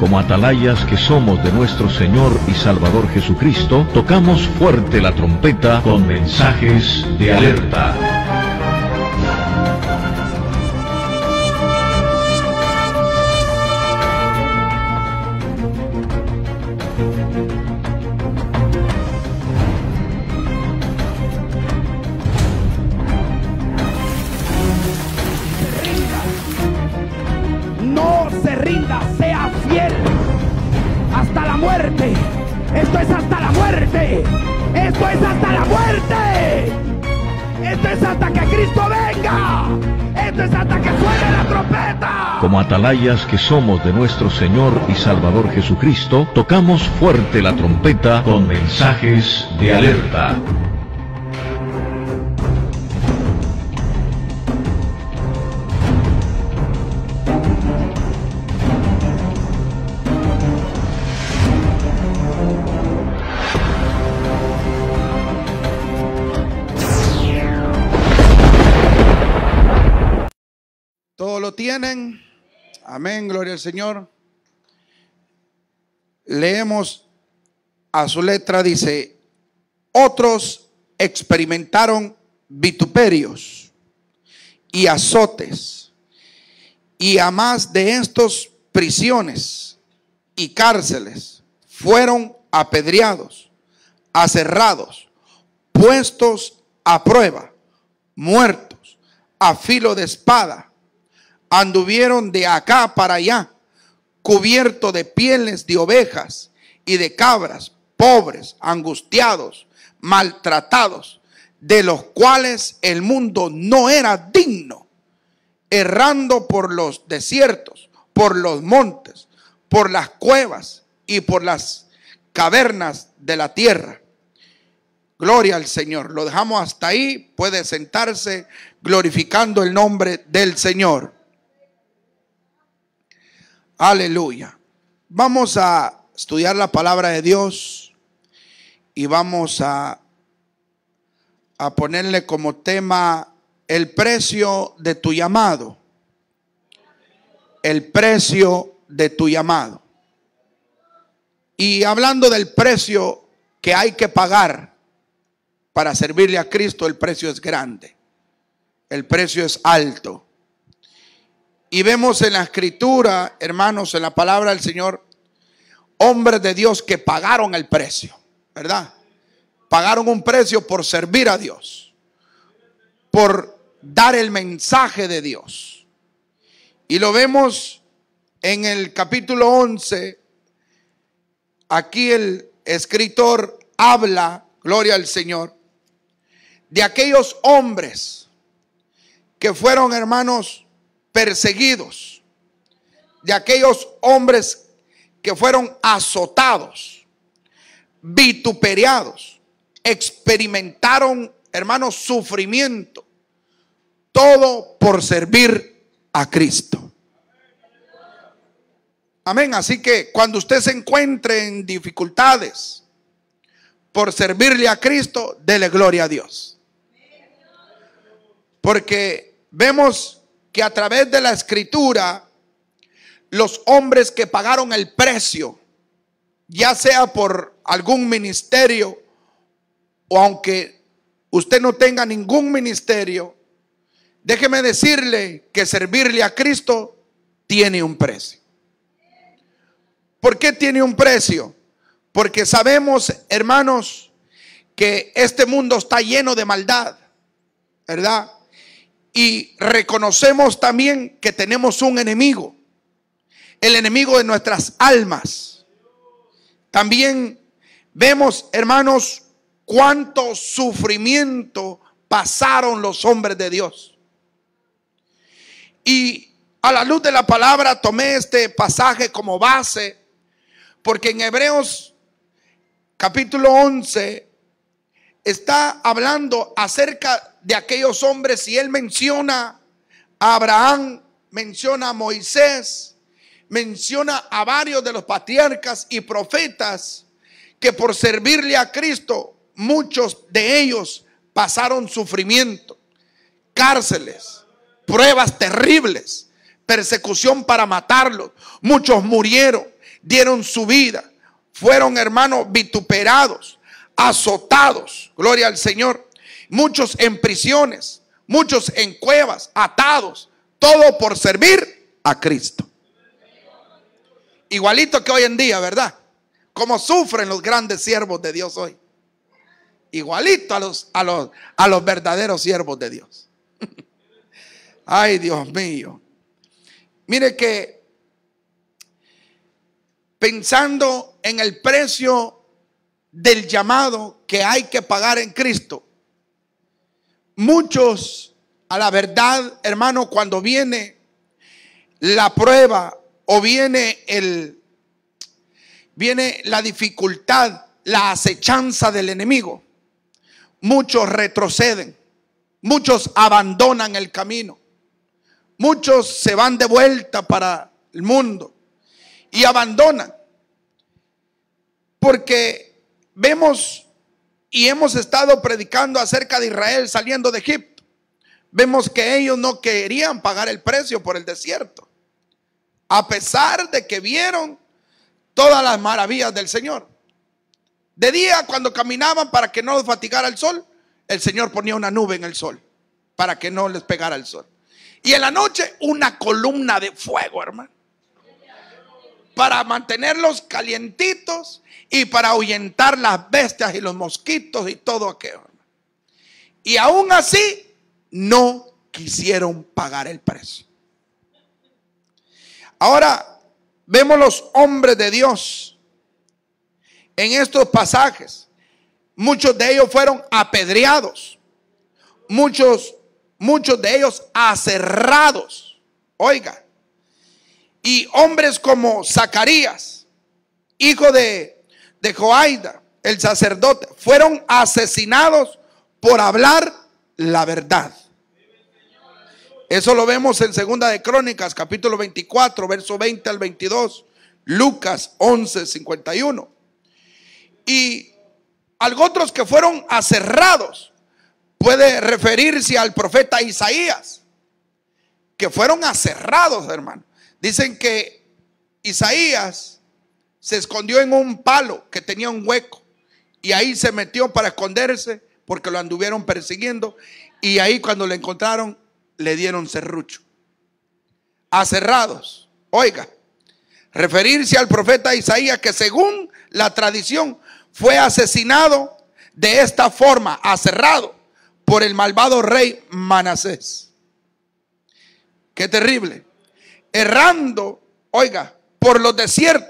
como atalayas que somos de nuestro Señor y Salvador Jesucristo, tocamos fuerte la trompeta con mensajes de alerta. que somos de nuestro Señor y Salvador Jesucristo, tocamos fuerte la trompeta con mensajes de alerta. Amén, gloria al Señor. Leemos a su letra, dice, otros experimentaron vituperios y azotes, y a más de estos prisiones y cárceles fueron apedreados, aserrados, puestos a prueba, muertos, a filo de espada anduvieron de acá para allá, cubierto de pieles de ovejas y de cabras, pobres, angustiados, maltratados, de los cuales el mundo no era digno, errando por los desiertos, por los montes, por las cuevas y por las cavernas de la tierra. Gloria al Señor. Lo dejamos hasta ahí. Puede sentarse glorificando el nombre del Señor. Aleluya. Vamos a estudiar la palabra de Dios y vamos a, a ponerle como tema el precio de tu llamado. El precio de tu llamado. Y hablando del precio que hay que pagar para servirle a Cristo, el precio es grande. El precio es alto. Y vemos en la escritura, hermanos, en la palabra del Señor, hombres de Dios que pagaron el precio, ¿verdad? Pagaron un precio por servir a Dios, por dar el mensaje de Dios. Y lo vemos en el capítulo 11, aquí el escritor habla, gloria al Señor, de aquellos hombres que fueron hermanos perseguidos, de aquellos hombres que fueron azotados, vituperiados, experimentaron, hermanos, sufrimiento, todo por servir a Cristo. Amén. Así que cuando usted se encuentre en dificultades por servirle a Cristo, dele gloria a Dios. Porque vemos que a través de la escritura, los hombres que pagaron el precio, ya sea por algún ministerio, o aunque usted no tenga ningún ministerio, déjeme decirle que servirle a Cristo tiene un precio. ¿Por qué tiene un precio? Porque sabemos, hermanos, que este mundo está lleno de maldad, ¿verdad? Y reconocemos también que tenemos un enemigo, el enemigo de nuestras almas. También vemos, hermanos, cuánto sufrimiento pasaron los hombres de Dios. Y a la luz de la palabra tomé este pasaje como base, porque en Hebreos capítulo 11 está hablando acerca de aquellos hombres y él menciona a Abraham, menciona a Moisés, menciona a varios de los patriarcas y profetas que por servirle a Cristo, muchos de ellos pasaron sufrimiento, cárceles, pruebas terribles, persecución para matarlos. Muchos murieron, dieron su vida, fueron hermanos vituperados, azotados. Gloria al Señor muchos en prisiones, muchos en cuevas, atados, todo por servir a Cristo. Igualito que hoy en día, ¿verdad? Como sufren los grandes siervos de Dios hoy. Igualito a los, a los, a los verdaderos siervos de Dios. Ay, Dios mío. Mire que pensando en el precio del llamado que hay que pagar en Cristo, Muchos, a la verdad, hermano, cuando viene la prueba o viene el viene la dificultad, la acechanza del enemigo. Muchos retroceden, muchos abandonan el camino. Muchos se van de vuelta para el mundo y abandonan. Porque vemos y hemos estado predicando acerca de Israel saliendo de Egipto. Vemos que ellos no querían pagar el precio por el desierto, a pesar de que vieron todas las maravillas del Señor. De día, cuando caminaban para que no los fatigara el sol, el Señor ponía una nube en el sol, para que no les pegara el sol. Y en la noche, una columna de fuego, hermano, para mantenerlos calientitos y para ahuyentar las bestias y los mosquitos y todo aquello. Y aún así, no quisieron pagar el precio. Ahora, vemos los hombres de Dios en estos pasajes. Muchos de ellos fueron apedreados. Muchos, muchos de ellos aserrados. Oiga. Y hombres como Zacarías, hijo de de Joaida, el sacerdote, fueron asesinados por hablar la verdad. Eso lo vemos en Segunda de Crónicas, capítulo 24, verso 20 al 22, Lucas 11, 51. Y algo otros que fueron aserrados puede referirse al profeta Isaías, que fueron aserrados, hermano. Dicen que Isaías se escondió en un palo que tenía un hueco y ahí se metió para esconderse porque lo anduvieron persiguiendo y ahí cuando lo encontraron le dieron serrucho. Acerrados Oiga, referirse al profeta Isaías que según la tradición fue asesinado de esta forma, Acerrado por el malvado rey Manasés. Qué terrible. Errando, oiga, por los desiertos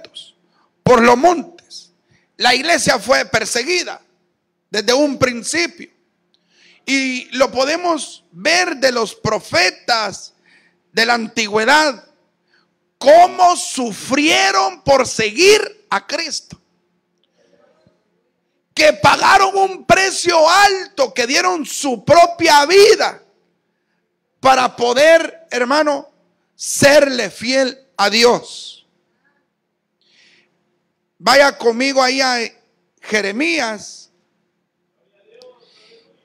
por los montes. La iglesia fue perseguida desde un principio. Y lo podemos ver de los profetas de la antigüedad, cómo sufrieron por seguir a Cristo. Que pagaron un precio alto, que dieron su propia vida para poder, hermano, serle fiel a Dios. Vaya conmigo ahí a Jeremías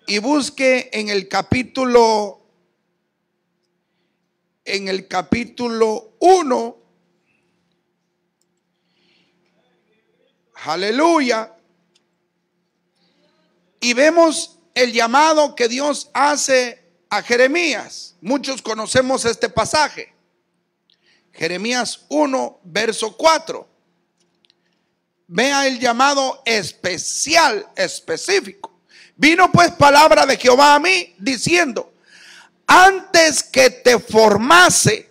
y busque en el capítulo en el capítulo 1 Aleluya. Y vemos el llamado que Dios hace a Jeremías. Muchos conocemos este pasaje. Jeremías 1, verso 4. Vea el llamado especial, específico. Vino pues palabra de Jehová a mí diciendo, antes que te formase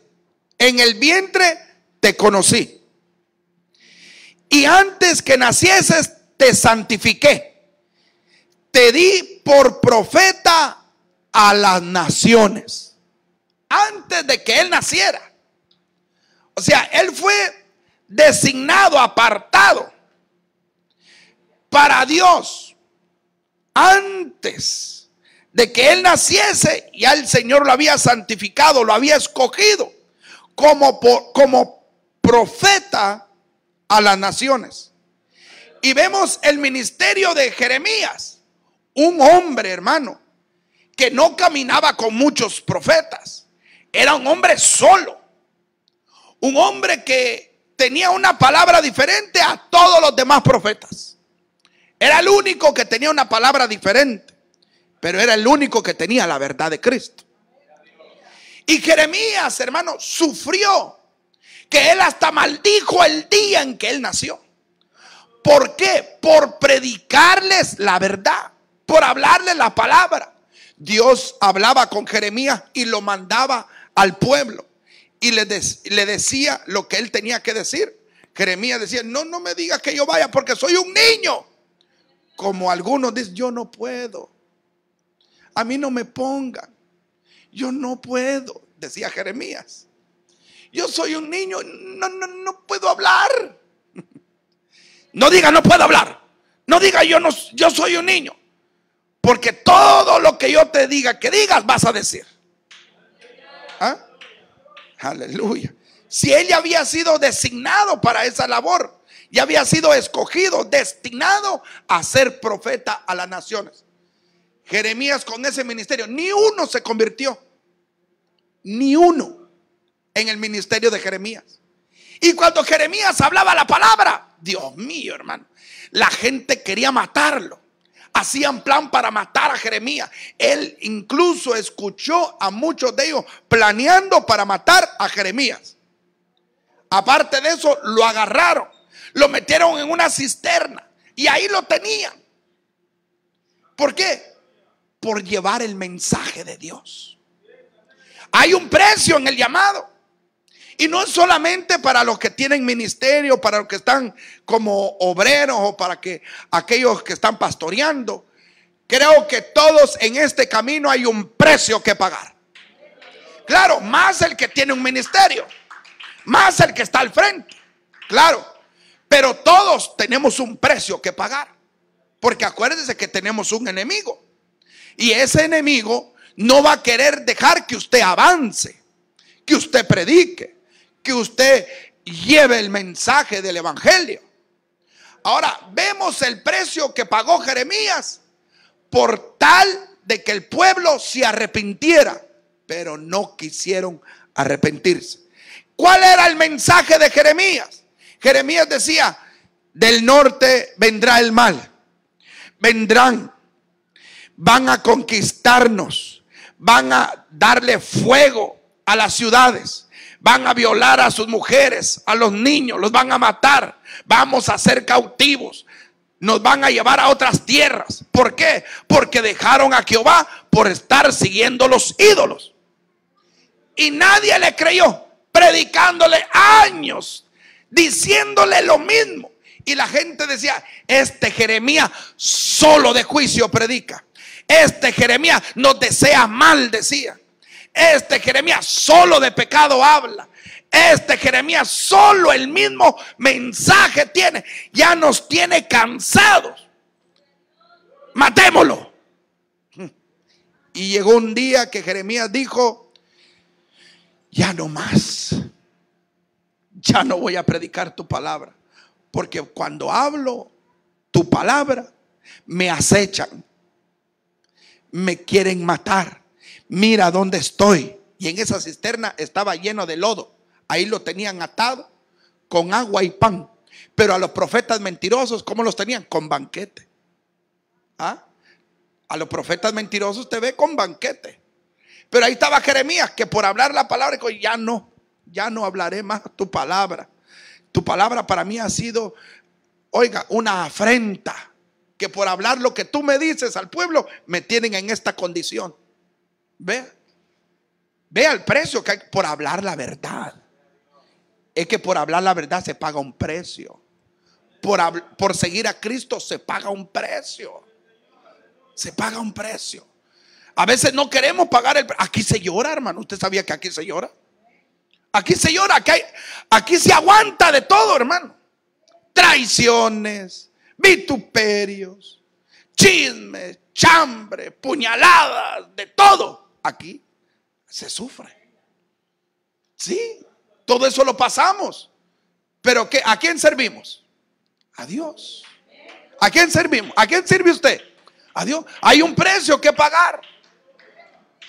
en el vientre, te conocí. Y antes que nacieses, te santifiqué. Te di por profeta a las naciones. Antes de que él naciera. O sea, él fue designado, apartado Dios antes de que él naciese, ya el Señor lo había santificado, lo había escogido como, como profeta a las naciones. Y vemos el ministerio de Jeremías, un hombre hermano, que no caminaba con muchos profetas, era un hombre solo, un hombre que tenía una palabra diferente a todos los demás profetas. Era el único que tenía una palabra diferente, pero era el único que tenía la verdad de Cristo. Y Jeremías, hermano, sufrió que él hasta maldijo el día en que él nació. ¿Por qué? Por predicarles la verdad, por hablarles la palabra. Dios hablaba con Jeremías y lo mandaba al pueblo y le, le decía lo que él tenía que decir. Jeremías decía, no, no me digas que yo vaya porque soy un niño. Como algunos dicen, yo no puedo. A mí no me pongan. Yo no puedo, decía Jeremías. Yo soy un niño, no, no, no puedo hablar. No diga, no puedo hablar. No diga, yo, no, yo soy un niño. Porque todo lo que yo te diga que digas, vas a decir. ¿Ah? Aleluya. Si él ya había sido designado para esa labor, y había sido escogido, destinado a ser profeta a las naciones. Jeremías con ese ministerio, ni uno se convirtió, ni uno en el ministerio de Jeremías. Y cuando Jeremías hablaba la palabra, Dios mío, hermano, la gente quería matarlo. Hacían plan para matar a Jeremías. Él incluso escuchó a muchos de ellos planeando para matar a Jeremías. Aparte de eso, lo agarraron lo metieron en una cisterna y ahí lo tenían. ¿Por qué? Por llevar el mensaje de Dios. Hay un precio en el llamado. Y no es solamente para los que tienen ministerio, para los que están como obreros o para que aquellos que están pastoreando. Creo que todos en este camino hay un precio que pagar. Claro, más el que tiene un ministerio, más el que está al frente. Claro, pero todos tenemos un precio que pagar. Porque acuérdense que tenemos un enemigo. Y ese enemigo no va a querer dejar que usted avance, que usted predique, que usted lleve el mensaje del Evangelio. Ahora, vemos el precio que pagó Jeremías por tal de que el pueblo se arrepintiera, pero no quisieron arrepentirse. ¿Cuál era el mensaje de Jeremías? Jeremías decía, del norte vendrá el mal, vendrán, van a conquistarnos, van a darle fuego a las ciudades, van a violar a sus mujeres, a los niños, los van a matar, vamos a ser cautivos, nos van a llevar a otras tierras. ¿Por qué? Porque dejaron a Jehová por estar siguiendo los ídolos. Y nadie le creyó, predicándole años diciéndole lo mismo. Y la gente decía, este Jeremías solo de juicio predica. Este Jeremías No desea mal, decía. Este Jeremías solo de pecado habla. Este Jeremías solo el mismo mensaje tiene. Ya nos tiene cansados. Matémoslo. Y llegó un día que Jeremías dijo, ya no más ya no voy a predicar tu palabra. Porque cuando hablo tu palabra, me acechan, me quieren matar. Mira dónde estoy. Y en esa cisterna estaba lleno de lodo. Ahí lo tenían atado con agua y pan. Pero a los profetas mentirosos, ¿cómo los tenían? Con banquete. ¿Ah? A los profetas mentirosos te ve con banquete. Pero ahí estaba Jeremías, que por hablar la palabra, ya no ya no hablaré más tu palabra. Tu palabra para mí ha sido, oiga, una afrenta, que por hablar lo que tú me dices al pueblo, me tienen en esta condición. Ve Ve el precio que hay por hablar la verdad. Es que por hablar la verdad se paga un precio. Por, por seguir a Cristo se paga un precio. Se paga un precio. A veces no queremos pagar el Aquí se llora, hermano. ¿Usted sabía que aquí se llora? Aquí se aquí, se aguanta de todo, hermano. Traiciones, vituperios, chismes, chambre, puñaladas, de todo. Aquí se sufre. Sí, todo eso lo pasamos. Pero ¿a quién servimos? A Dios. ¿A quién servimos? ¿A quién sirve usted? A Dios. Hay un precio que pagar.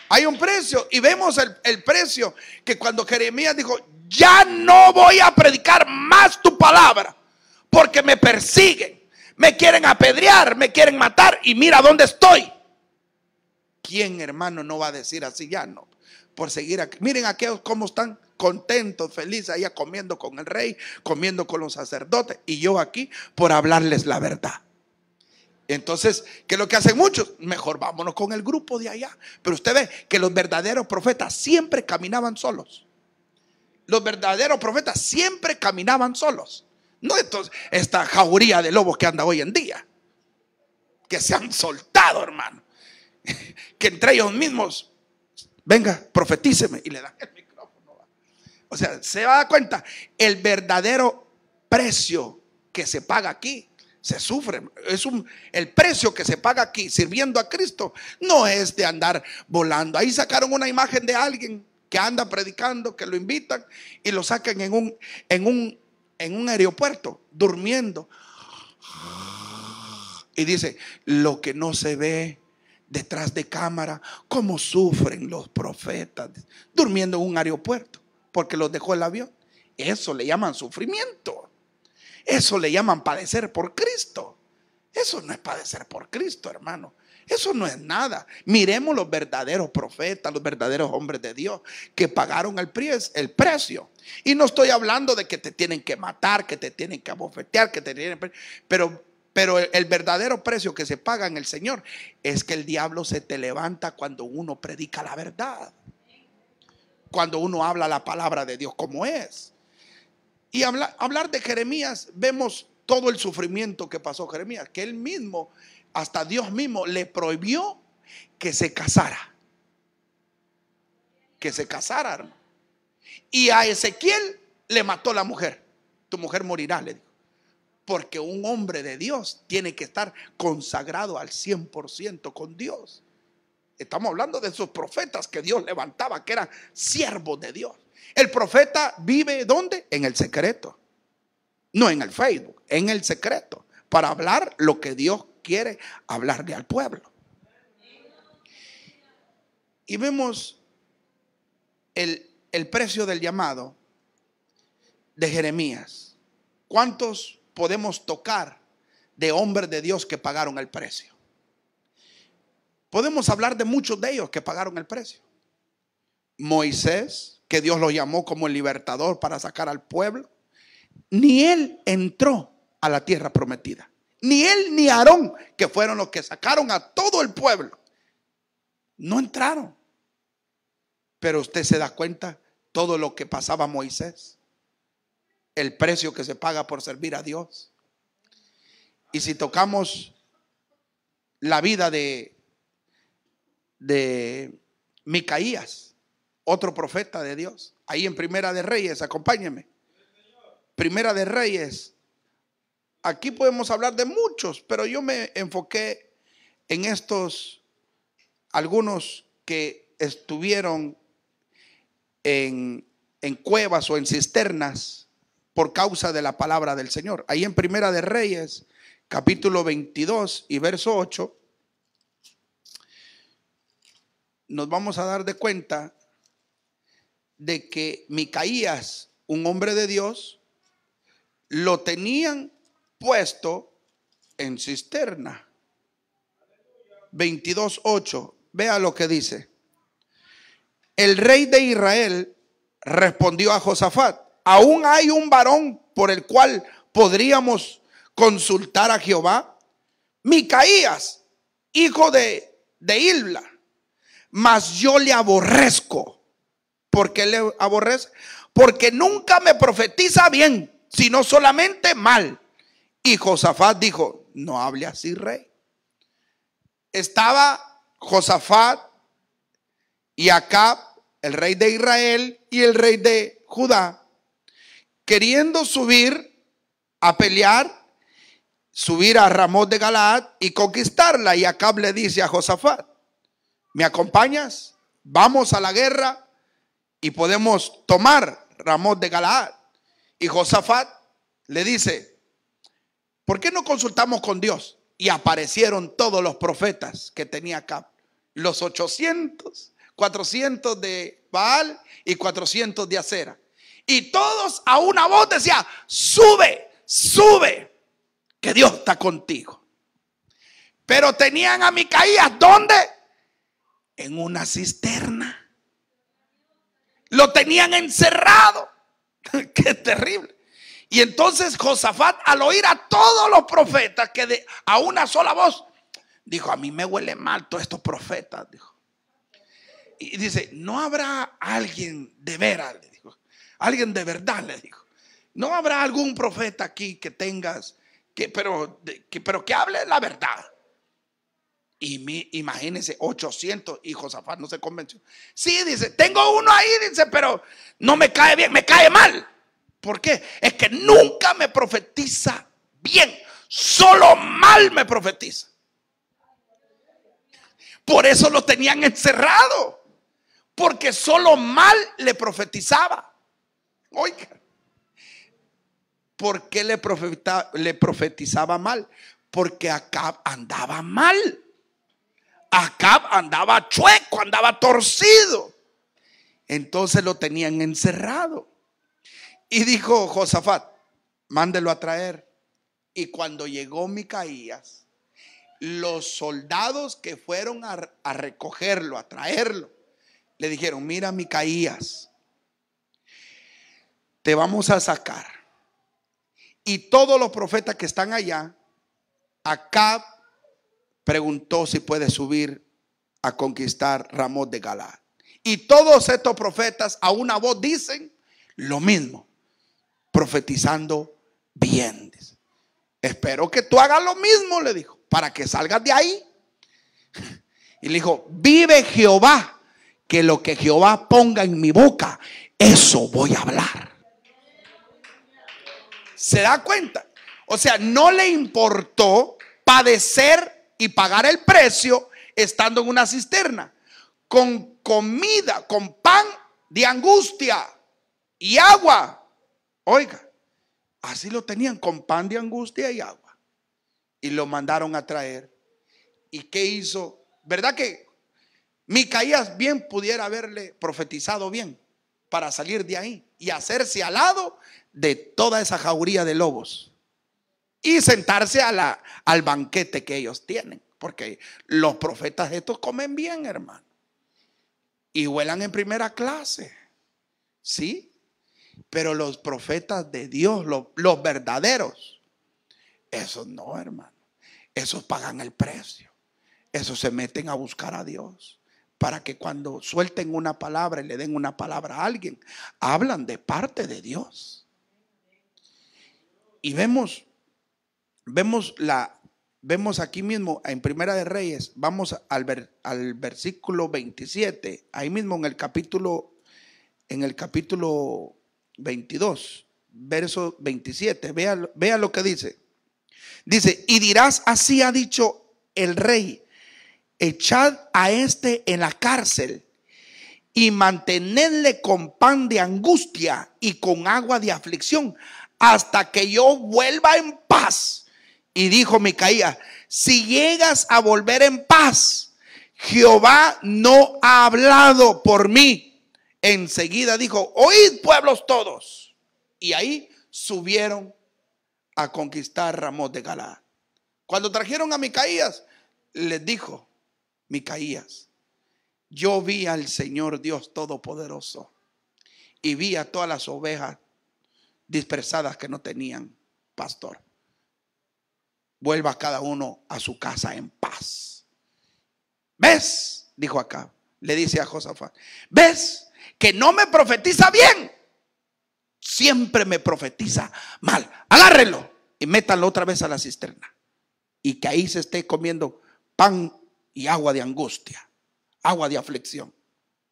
Hay un precio y vemos el, precio que cuando Jeremías dijo, ya no voy a predicar más tu palabra porque me persiguen, me quieren apedrear, me quieren matar y mira dónde estoy. ¿Quién hermano no va a decir así ya no? Por seguir aquí. Miren aquellos cómo están contentos, felices, allá comiendo con el rey, comiendo con los sacerdotes y yo aquí por hablarles la verdad. Entonces, ¿qué es lo que hacen muchos? Mejor vámonos con el grupo de allá. Pero usted ve que los verdaderos profetas siempre caminaban solos. Los verdaderos profetas siempre caminaban solos. No esta jauría de lobos que anda hoy en día. Que se han soltado, hermano. Que entre ellos mismos, venga, profetíceme y le da el micrófono. O sea, se va a dar cuenta el verdadero precio que se paga aquí se sufre. Es un, el precio que se paga aquí sirviendo a Cristo no es de andar volando. Ahí sacaron una imagen de alguien que anda predicando, que lo invitan y lo sacan en un, en un, en un aeropuerto durmiendo. Y dice, lo que no se ve detrás de cámara, cómo sufren los profetas durmiendo en un aeropuerto porque los dejó el avión. Eso le llaman sufrimiento. Eso le llaman padecer por Cristo. Eso no es padecer por Cristo, hermano. Eso no es nada. Miremos los verdaderos profetas, los verdaderos hombres de Dios que pagaron el, precio. Y no estoy hablando de que te tienen que matar, que te tienen que abofetear, que te tienen... Pero, pero el, el verdadero precio que se paga en el Señor es que el diablo se te levanta cuando uno predica la verdad. Cuando uno habla la palabra de Dios como es. Y hablar, de Jeremías, vemos todo el sufrimiento que pasó Jeremías, que él mismo, hasta Dios mismo, le prohibió que se casara. Que se casara, Y a Ezequiel le mató la mujer. Tu mujer morirá, le dijo. Porque un hombre de Dios tiene que estar consagrado al 100% con Dios. Estamos hablando de esos profetas que Dios levantaba, que eran siervos de Dios. El profeta vive ¿dónde? En el secreto. No en el Facebook, en el secreto. Para hablar lo que Dios quiere hablarle al pueblo. Y vemos el, el precio del llamado de Jeremías. ¿Cuántos podemos tocar de hombres de Dios que pagaron el precio? Podemos hablar de muchos de ellos que pagaron el precio. Moisés que Dios lo llamó como el libertador para sacar al pueblo, ni él entró a la tierra prometida. Ni él ni Aarón, que fueron los que sacaron a todo el pueblo, no entraron. Pero usted se da cuenta todo lo que pasaba Moisés, el precio que se paga por servir a Dios. Y si tocamos la vida de, de Micaías, otro profeta de Dios. Ahí en Primera de Reyes, acompáñenme. Primera de Reyes. Aquí podemos hablar de muchos, pero yo me enfoqué en estos algunos que estuvieron en, en cuevas o en cisternas por causa de la palabra del Señor. Ahí en Primera de Reyes, capítulo 22 y verso 8, nos vamos a dar de cuenta de que Micaías, un hombre de Dios, lo tenían puesto en cisterna. 22.8. Vea lo que dice. El rey de Israel respondió a Josafat, aún hay un varón por el cual podríamos consultar a Jehová. Micaías, hijo de, de mas yo le aborrezco ¿Por qué le aborrece? Porque nunca me profetiza bien, sino solamente mal. Y Josafat dijo, no hable así, rey. Estaba Josafat y Acab, el rey de Israel y el rey de Judá, queriendo subir a pelear, subir a Ramón de Galaad y conquistarla. Y Acab le dice a Josafat, ¿me acompañas? Vamos a la guerra y podemos tomar Ramón de Galaad. Y Josafat le dice, ¿por qué no consultamos con Dios? Y aparecieron todos los profetas que tenía acá, los 800, 400 de Baal y 400 de Acera. Y todos a una voz decían, sube, sube, que Dios está contigo. Pero tenían a Micaías, ¿dónde? En una cisterna. Lo tenían encerrado. Qué terrible. Y entonces Josafat, al oír a todos los profetas que de, a una sola voz, dijo, a mí me huele mal todos estos profetas, dijo. Y dice, no habrá alguien de veras, le dijo, alguien de verdad, le dijo. No habrá algún profeta aquí que tengas, que, pero, que, pero que hable la verdad. Y mi, imagínense, 800 y Josafat no se convenció. Sí, dice, tengo uno ahí, dice, pero no me cae bien, me cae mal. ¿Por qué? Es que nunca me profetiza bien, solo mal me profetiza. Por eso lo tenían encerrado, porque solo mal le profetizaba. Oiga, ¿por qué le, profetizaba, le profetizaba mal? Porque acá andaba mal. Acab andaba chueco, andaba torcido. Entonces lo tenían encerrado. Y dijo Josafat, mándelo a traer. Y cuando llegó Micaías, los soldados que fueron a, recogerlo, a traerlo, le dijeron, mira Micaías, te vamos a sacar. Y todos los profetas que están allá, Acab preguntó si puede subir a conquistar Ramón de Galá. Y todos estos profetas a una voz dicen lo mismo, profetizando bien. Espero que tú hagas lo mismo, le dijo, para que salgas de ahí. Y le dijo, vive Jehová, que lo que Jehová ponga en mi boca, eso voy a hablar. ¿Se da cuenta? O sea, no le importó padecer y pagar el precio estando en una cisterna, con comida, con pan de angustia y agua. Oiga, así lo tenían, con pan de angustia y agua. Y lo mandaron a traer. ¿Y qué hizo? ¿Verdad que Micaías bien pudiera haberle profetizado bien para salir de ahí y hacerse al lado de toda esa jauría de lobos? y sentarse al banquete que ellos tienen. Porque los profetas estos comen bien, hermano. Y vuelan en primera clase. ¿Sí? Pero los profetas de Dios, los, los verdaderos, esos no, hermano. Esos pagan el precio. Esos se meten a buscar a Dios para que cuando suelten una palabra y le den una palabra a alguien, hablan de parte de Dios. Y vemos vemos, la, vemos aquí mismo en Primera de Reyes, vamos al, ver, al versículo 27, ahí mismo en el capítulo, en el capítulo 22, verso 27, vea, vea lo que dice. Dice, y dirás, así ha dicho el rey, echad a este en la cárcel y mantenedle con pan de angustia y con agua de aflicción hasta que yo vuelva en paz. Y dijo Micaías, si llegas a volver en paz, Jehová no ha hablado por mí. Enseguida dijo, oíd pueblos todos. Y ahí subieron a conquistar Ramón de Galá. Cuando trajeron a Micaías, les dijo, Micaías, yo vi al Señor Dios Todopoderoso y vi a todas las ovejas dispersadas que no tenían pastor vuelva cada uno a su casa en paz. ¿Ves? Dijo acá, le dice a Josafat, ¿ves que no me profetiza bien? Siempre me profetiza mal. Agárrenlo y métalo otra vez a la cisterna. Y que ahí se esté comiendo pan y agua de angustia, agua de aflicción.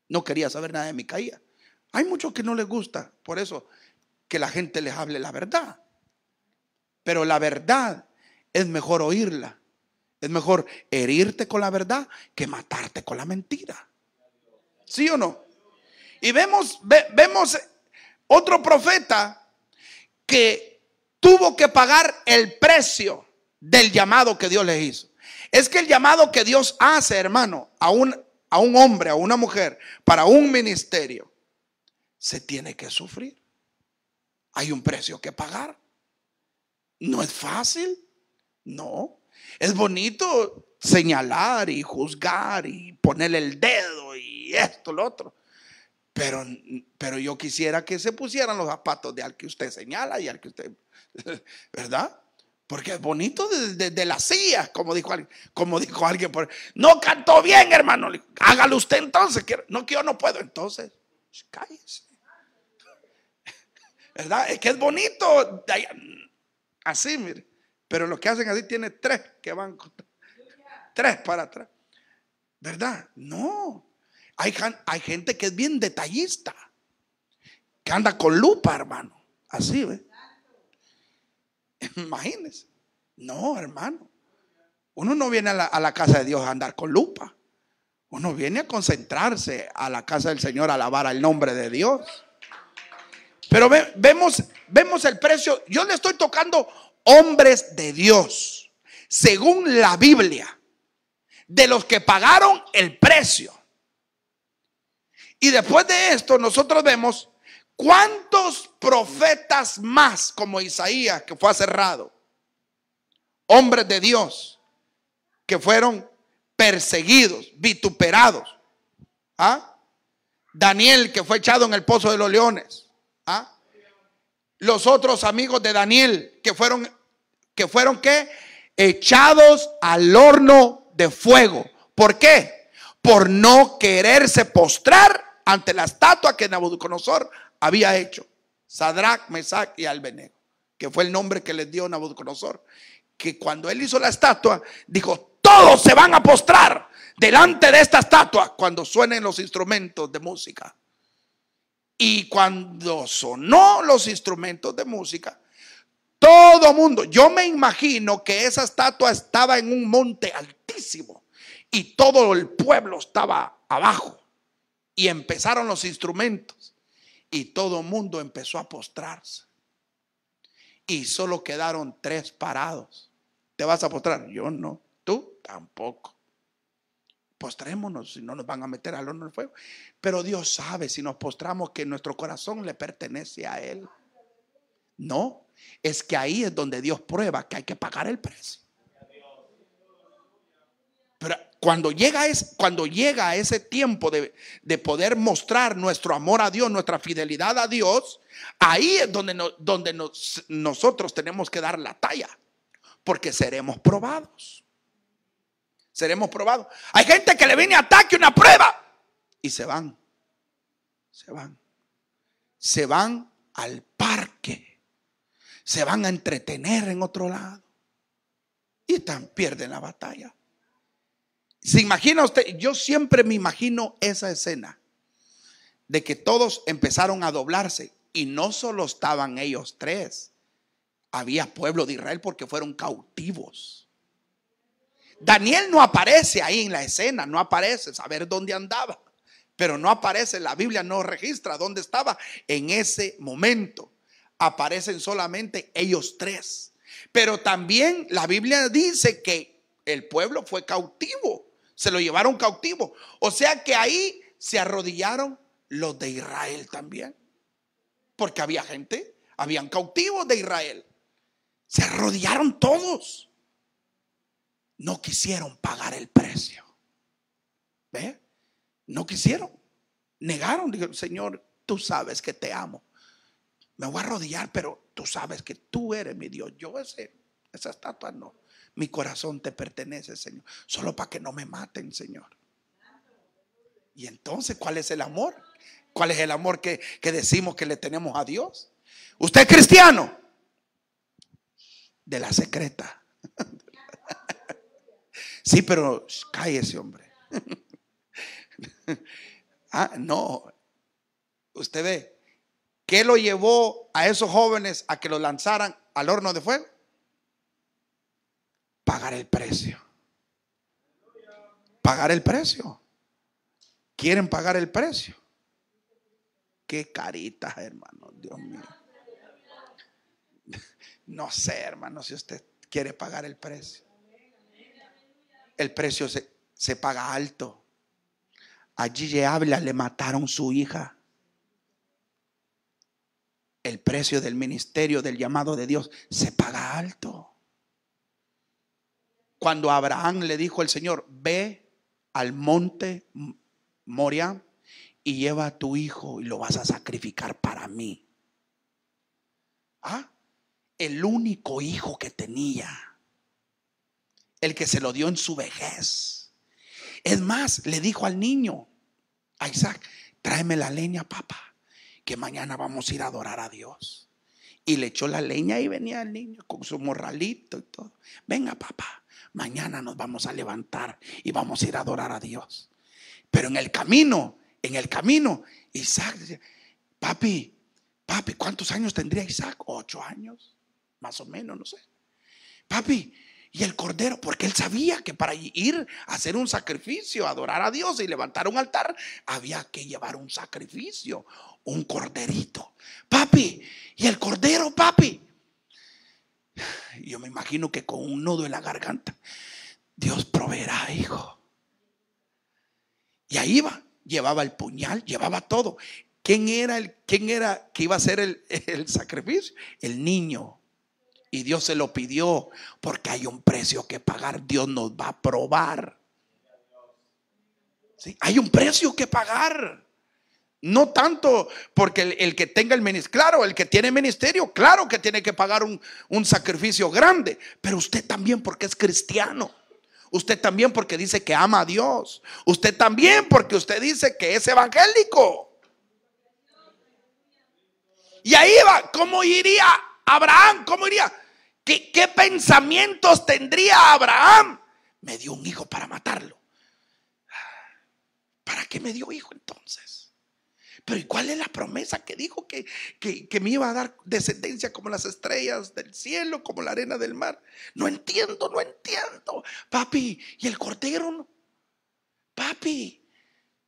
No quería saber nada de mi caída. Hay muchos que no les gusta, por eso que la gente les hable la verdad. Pero la verdad es mejor oírla. Es mejor herirte con la verdad que matarte con la mentira. ¿Sí o no? Y vemos, vemos otro profeta que tuvo que pagar el precio del llamado que Dios le hizo. Es que el llamado que Dios hace, hermano, a un, a un hombre, a una mujer, para un ministerio, se tiene que sufrir. Hay un precio que pagar. No es fácil. No, es bonito señalar y juzgar y ponerle el dedo y esto, lo otro. Pero, pero yo quisiera que se pusieran los zapatos de al que usted señala y al que usted, ¿verdad? Porque es bonito desde de, de las como dijo alguien. Como dijo alguien por, no cantó bien, hermano. Hágalo usted entonces. no, que yo no puedo. Entonces, cállese. ¿Verdad? Es que es bonito. Así, mire. Pero los que hacen así tiene tres que van tres para atrás. ¿Verdad? No. Hay, hay gente que es bien detallista, que anda con lupa, hermano. Así, ¿ves? Imagínense. No, hermano. Uno no viene a la, casa de Dios a andar con lupa. Uno viene a concentrarse a la casa del Señor, a alabar al nombre de Dios. Pero vemos, vemos el precio. Yo le estoy tocando hombres de Dios, según la Biblia, de los que pagaron el precio. Y después de esto nosotros vemos cuántos profetas más, como Isaías, que fue aserrado, hombres de Dios, que fueron perseguidos, vituperados. ¿Ah? Daniel, que fue echado en el pozo de los leones. ¿Ah? los otros amigos de Daniel que fueron que fueron qué? echados al horno de fuego. ¿Por qué? Por no quererse postrar ante la estatua que Nabucodonosor había hecho. Sadrach, Mesach y Albenego, que fue el nombre que les dio Nabucodonosor, que cuando él hizo la estatua dijo, "Todos se van a postrar delante de esta estatua cuando suenen los instrumentos de música." Y cuando sonó los instrumentos de música, todo mundo, yo me imagino que esa estatua estaba en un monte altísimo y todo el pueblo estaba abajo y empezaron los instrumentos y todo el mundo empezó a postrarse. Y solo quedaron tres parados. ¿Te vas a postrar? Yo no. ¿Tú? Tampoco postrémonos, si no nos van a meter al horno del fuego. Pero Dios sabe si nos postramos que nuestro corazón le pertenece a Él. No, es que ahí es donde Dios prueba que hay que pagar el precio. Pero cuando llega, es, cuando llega ese tiempo de, poder mostrar nuestro amor a Dios, nuestra fidelidad a Dios, ahí es donde, donde nosotros tenemos que dar la talla, porque seremos probados seremos probados. Hay gente que le viene ataque, una prueba, y se van. Se van. Se van al parque. Se van a entretener en otro lado. Y tan pierden la batalla. ¿Se imagina usted? Yo siempre me imagino esa escena de que todos empezaron a doblarse y no solo estaban ellos tres, había pueblo de Israel porque fueron cautivos. Daniel no aparece ahí en la escena, no aparece, saber dónde andaba, pero no aparece, la Biblia no registra dónde estaba en ese momento. Aparecen solamente ellos tres. Pero también la Biblia dice que el pueblo fue cautivo, se lo llevaron cautivo. O sea que ahí se arrodillaron los de Israel también, porque había gente, habían cautivos de Israel. Se arrodillaron todos no quisieron pagar el precio. ¿Ve? No quisieron. Negaron. Dijeron, Señor, tú sabes que te amo. Me voy a arrodillar, pero tú sabes que tú eres mi Dios. Yo ese, esa estatua no. Mi corazón te pertenece, Señor. Solo para que no me maten, Señor. Y entonces, ¿cuál es el amor? ¿Cuál es el amor que, que decimos que le tenemos a Dios? Usted es cristiano. De la secreta. Sí, pero cae ese hombre. ah, no. Usted ve, ¿qué lo llevó a esos jóvenes a que lo lanzaran al horno de fuego? Pagar el precio. Pagar el precio. ¿Quieren pagar el precio? Qué caritas, hermano. Dios mío. No sé, hermano, si usted quiere pagar el precio el precio se, paga alto. Allí le habla, le mataron su hija. El precio del ministerio, del llamado de Dios, se paga alto. Cuando Abraham le dijo al Señor, ve al monte Moria y lleva a tu hijo y lo vas a sacrificar para mí. ¿Ah? El único hijo que tenía el que se lo dio en su vejez. Es más, le dijo al niño, a Isaac, tráeme la leña, papá, que mañana vamos a ir a adorar a Dios. Y le echó la leña y venía el niño con su morralito y todo. Venga, papá, mañana nos vamos a levantar y vamos a ir a adorar a Dios. Pero en el camino, en el camino, Isaac decía, papi, papi, ¿cuántos años tendría Isaac? Ocho años, más o menos, no sé. Papi, y el cordero, porque él sabía que para ir a hacer un sacrificio, adorar a Dios y levantar un altar, había que llevar un sacrificio, un corderito. Papi, y el cordero, papi. Yo me imagino que con un nudo en la garganta, Dios proveerá, hijo. Y ahí va, llevaba el puñal, llevaba todo. ¿Quién era el quién era que iba a ser el, el sacrificio? El niño y Dios se lo pidió porque hay un precio que pagar. Dios nos va a probar. Hay un precio que pagar. No tanto porque el, que tenga el ministerio, claro, el que tiene ministerio, claro que tiene que pagar un, un sacrificio grande, pero usted también porque es cristiano. Usted también porque dice que ama a Dios. Usted también porque usted dice que es evangélico. Y ahí va, ¿cómo iría Abraham? ¿Cómo iría? ¿Qué, pensamientos tendría Abraham? Me dio un hijo para matarlo. ¿Para qué me dio hijo entonces? Pero ¿y cuál es la promesa que dijo que, me iba a dar descendencia como las estrellas del cielo, como la arena del mar? No entiendo, no entiendo. Papi, ¿y el cordero? Papi.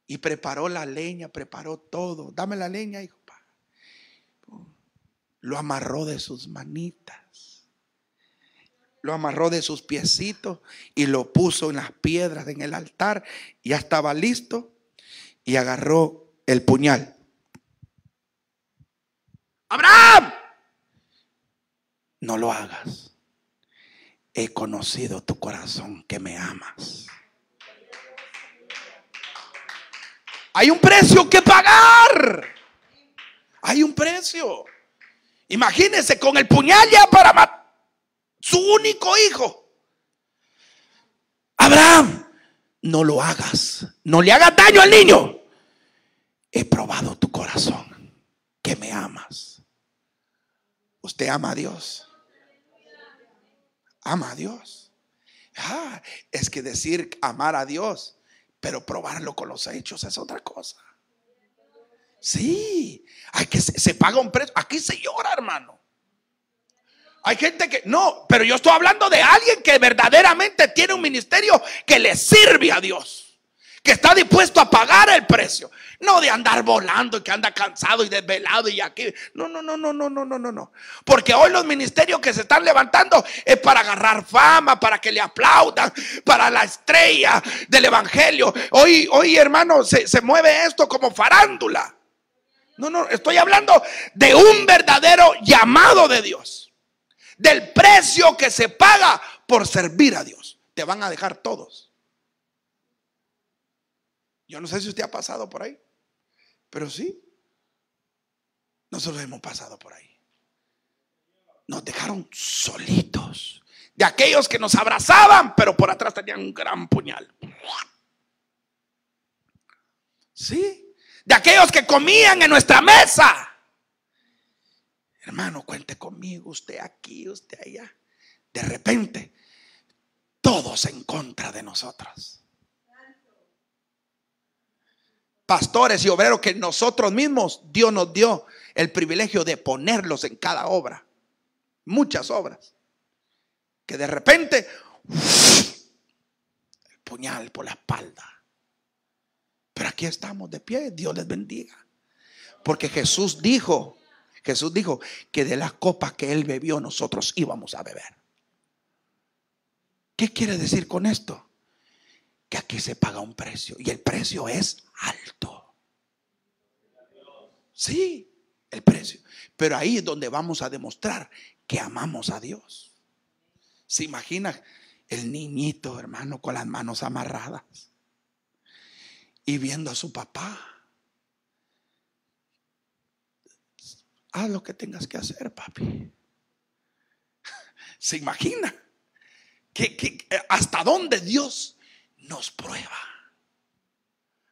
Y preparó la leña, preparó todo. Dame la leña, hijo. Lo amarró de sus manitas lo amarró de sus piecitos y lo puso en las piedras en el altar. Ya estaba listo y agarró el puñal. Abraham, no lo hagas. He conocido tu corazón que me amas. Hay un precio que pagar. Hay un precio. Imagínense con el puñal ya para matar su único hijo. Abraham, no lo hagas, no le hagas daño al niño. He probado tu corazón, que me amas. Usted ama a Dios. Ama a Dios. Ah, es que decir amar a Dios, pero probarlo con los hechos es otra cosa. Sí, hay que se, se paga un precio. Aquí se llora, hermano. Hay gente que no, pero yo estoy hablando de alguien que verdaderamente tiene un ministerio que le sirve a Dios, que está dispuesto a pagar el precio, no de andar volando y que anda cansado y desvelado y aquí. No, no, no, no, no, no, no, no, no. Porque hoy los ministerios que se están levantando es para agarrar fama, para que le aplaudan, para la estrella del evangelio. Hoy, hoy, hermano, se, se mueve esto como farándula. No, no, estoy hablando de un verdadero llamado de Dios del precio que se paga por servir a Dios. Te van a dejar todos. Yo no sé si usted ha pasado por ahí, pero sí. Nosotros hemos pasado por ahí. Nos dejaron solitos. De aquellos que nos abrazaban, pero por atrás tenían un gran puñal. Sí. De aquellos que comían en nuestra mesa hermano, cuente conmigo, usted aquí, usted allá. De repente, todos en contra de nosotros. Pastores y obreros que nosotros mismos, Dios nos dio el privilegio de ponerlos en cada obra, muchas obras, que de repente, el puñal por la espalda. Pero aquí estamos de pie, Dios les bendiga. Porque Jesús dijo, Jesús dijo que de las copas que él bebió nosotros íbamos a beber. ¿Qué quiere decir con esto? Que aquí se paga un precio y el precio es alto. Sí, el precio. Pero ahí es donde vamos a demostrar que amamos a Dios. ¿Se imagina el niñito, hermano, con las manos amarradas y viendo a su papá? haz lo que tengas que hacer, papi. ¿Se imagina? hasta dónde Dios nos prueba?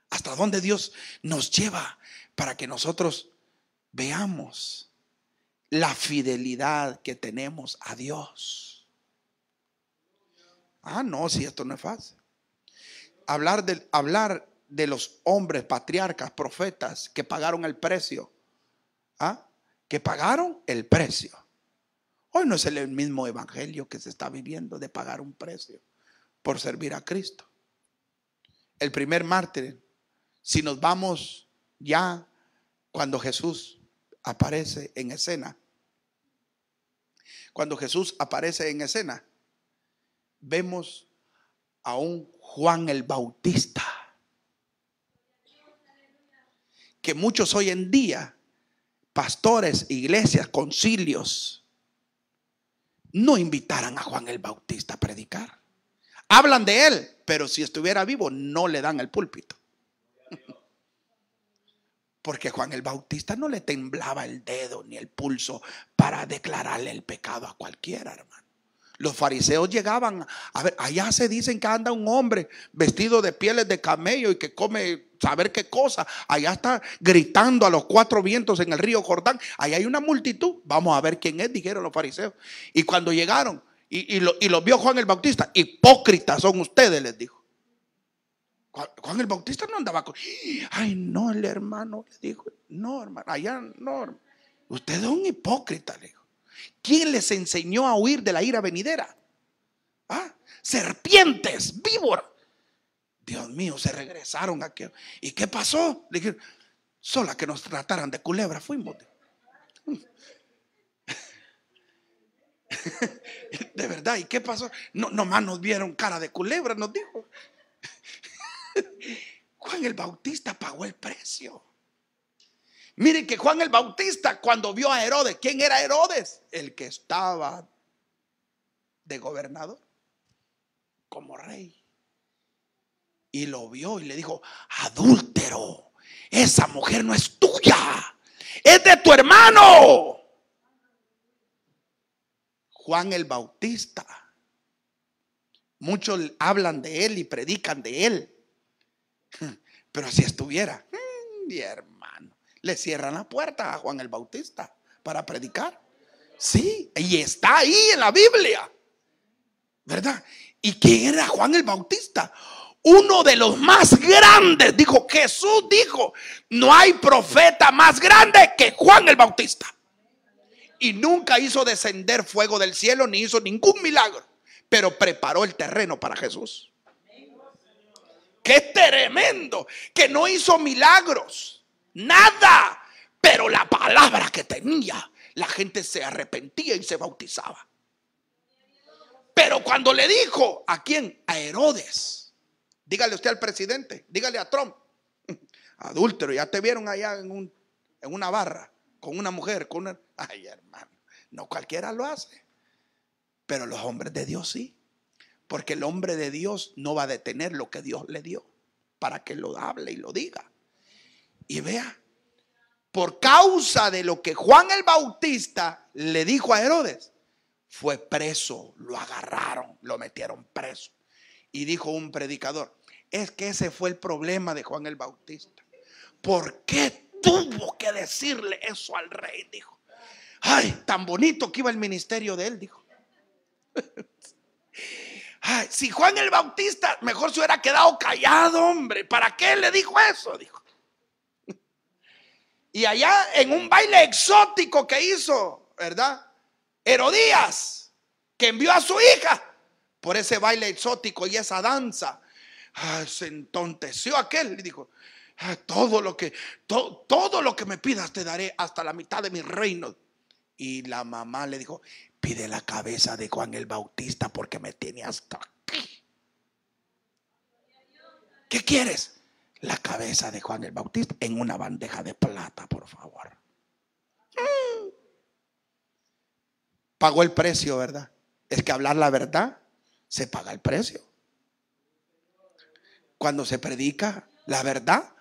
¿Hasta dónde Dios nos lleva para que nosotros veamos la fidelidad que tenemos a Dios? Ah, no, si esto no es fácil. Hablar de, hablar de los hombres, patriarcas, profetas que pagaron el precio. ¿ah? que pagaron el precio. Hoy no es el mismo evangelio que se está viviendo de pagar un precio por servir a Cristo. El primer mártir, si nos vamos ya cuando Jesús aparece en escena, cuando Jesús aparece en escena, vemos a un Juan el Bautista, que muchos hoy en día pastores, iglesias, concilios, no invitaran a Juan el Bautista a predicar. Hablan de él, pero si estuviera vivo no le dan el púlpito. Porque Juan el Bautista no le temblaba el dedo ni el pulso para declararle el pecado a cualquiera, hermano. Los fariseos llegaban, a ver, allá se dicen que anda un hombre vestido de pieles de camello y que come saber qué cosa. Allá está gritando a los cuatro vientos en el río Jordán. Allá hay una multitud. Vamos a ver quién es, dijeron los fariseos. Y cuando llegaron, y, los lo vio Juan el Bautista, hipócritas son ustedes, les dijo. Juan el Bautista no andaba con. Ay, no, el hermano le dijo, no, hermano, allá no. Hermano. Usted es un hipócrita, le dijo. ¿Quién les enseñó a huir de la ira venidera? ¿Ah? Serpientes, víbora. Dios mío, se regresaron aquí. ¿Y qué pasó? Le sola que nos trataran de culebra fuimos. De verdad, ¿y qué pasó? No, nomás nos vieron cara de culebra, nos dijo. Juan el Bautista pagó el precio. Miren que Juan el Bautista cuando vio a Herodes, ¿quién era Herodes? El que estaba de gobernador, como rey. Y lo vio y le dijo, adúltero, esa mujer no es tuya, es de tu hermano. Juan el Bautista. Muchos hablan de él y predican de él. Pero si estuviera, mm, mi hermano le cierran la puerta a Juan el Bautista para predicar. Sí, y está ahí en la Biblia. ¿Verdad? ¿Y quién era Juan el Bautista? Uno de los más grandes, dijo Jesús, dijo, no hay profeta más grande que Juan el Bautista. Y nunca hizo descender fuego del cielo, ni hizo ningún milagro, pero preparó el terreno para Jesús. Qué tremendo, que no hizo milagros, Nada. Pero la palabra que tenía, la gente se arrepentía y se bautizaba. Pero cuando le dijo a quién, a Herodes, dígale usted al presidente, dígale a Trump, adúltero, ya te vieron allá en, en una barra con una mujer, con Ay, hermano, no cualquiera lo hace, pero los hombres de Dios sí, porque el hombre de Dios no va a detener lo que Dios le dio para que lo hable y lo diga. Y vea, por causa de lo que Juan el Bautista le dijo a Herodes, fue preso, lo agarraron, lo metieron preso. Y dijo un predicador, es que ese fue el problema de Juan el Bautista. ¿Por qué tuvo que decirle eso al rey? Dijo, ay, tan bonito que iba el ministerio de él, dijo. Ay, si Juan el Bautista mejor se hubiera quedado callado, hombre. ¿Para qué le dijo eso? Dijo. Y allá en un baile exótico que hizo, ¿verdad? Herodías, que envió a su hija por ese baile exótico y esa danza. Ah, se entonteció aquel y dijo, ah, todo, lo que, todo lo que me pidas te daré hasta la mitad de mi reino. Y la mamá le dijo, pide la cabeza de Juan el Bautista porque me tiene hasta aquí. ¿Qué quieres? la cabeza de Juan el Bautista en una bandeja de plata, por favor. Mm. Pagó el precio, ¿verdad? Es que hablar la verdad se paga el precio. Cuando se predica la verdad,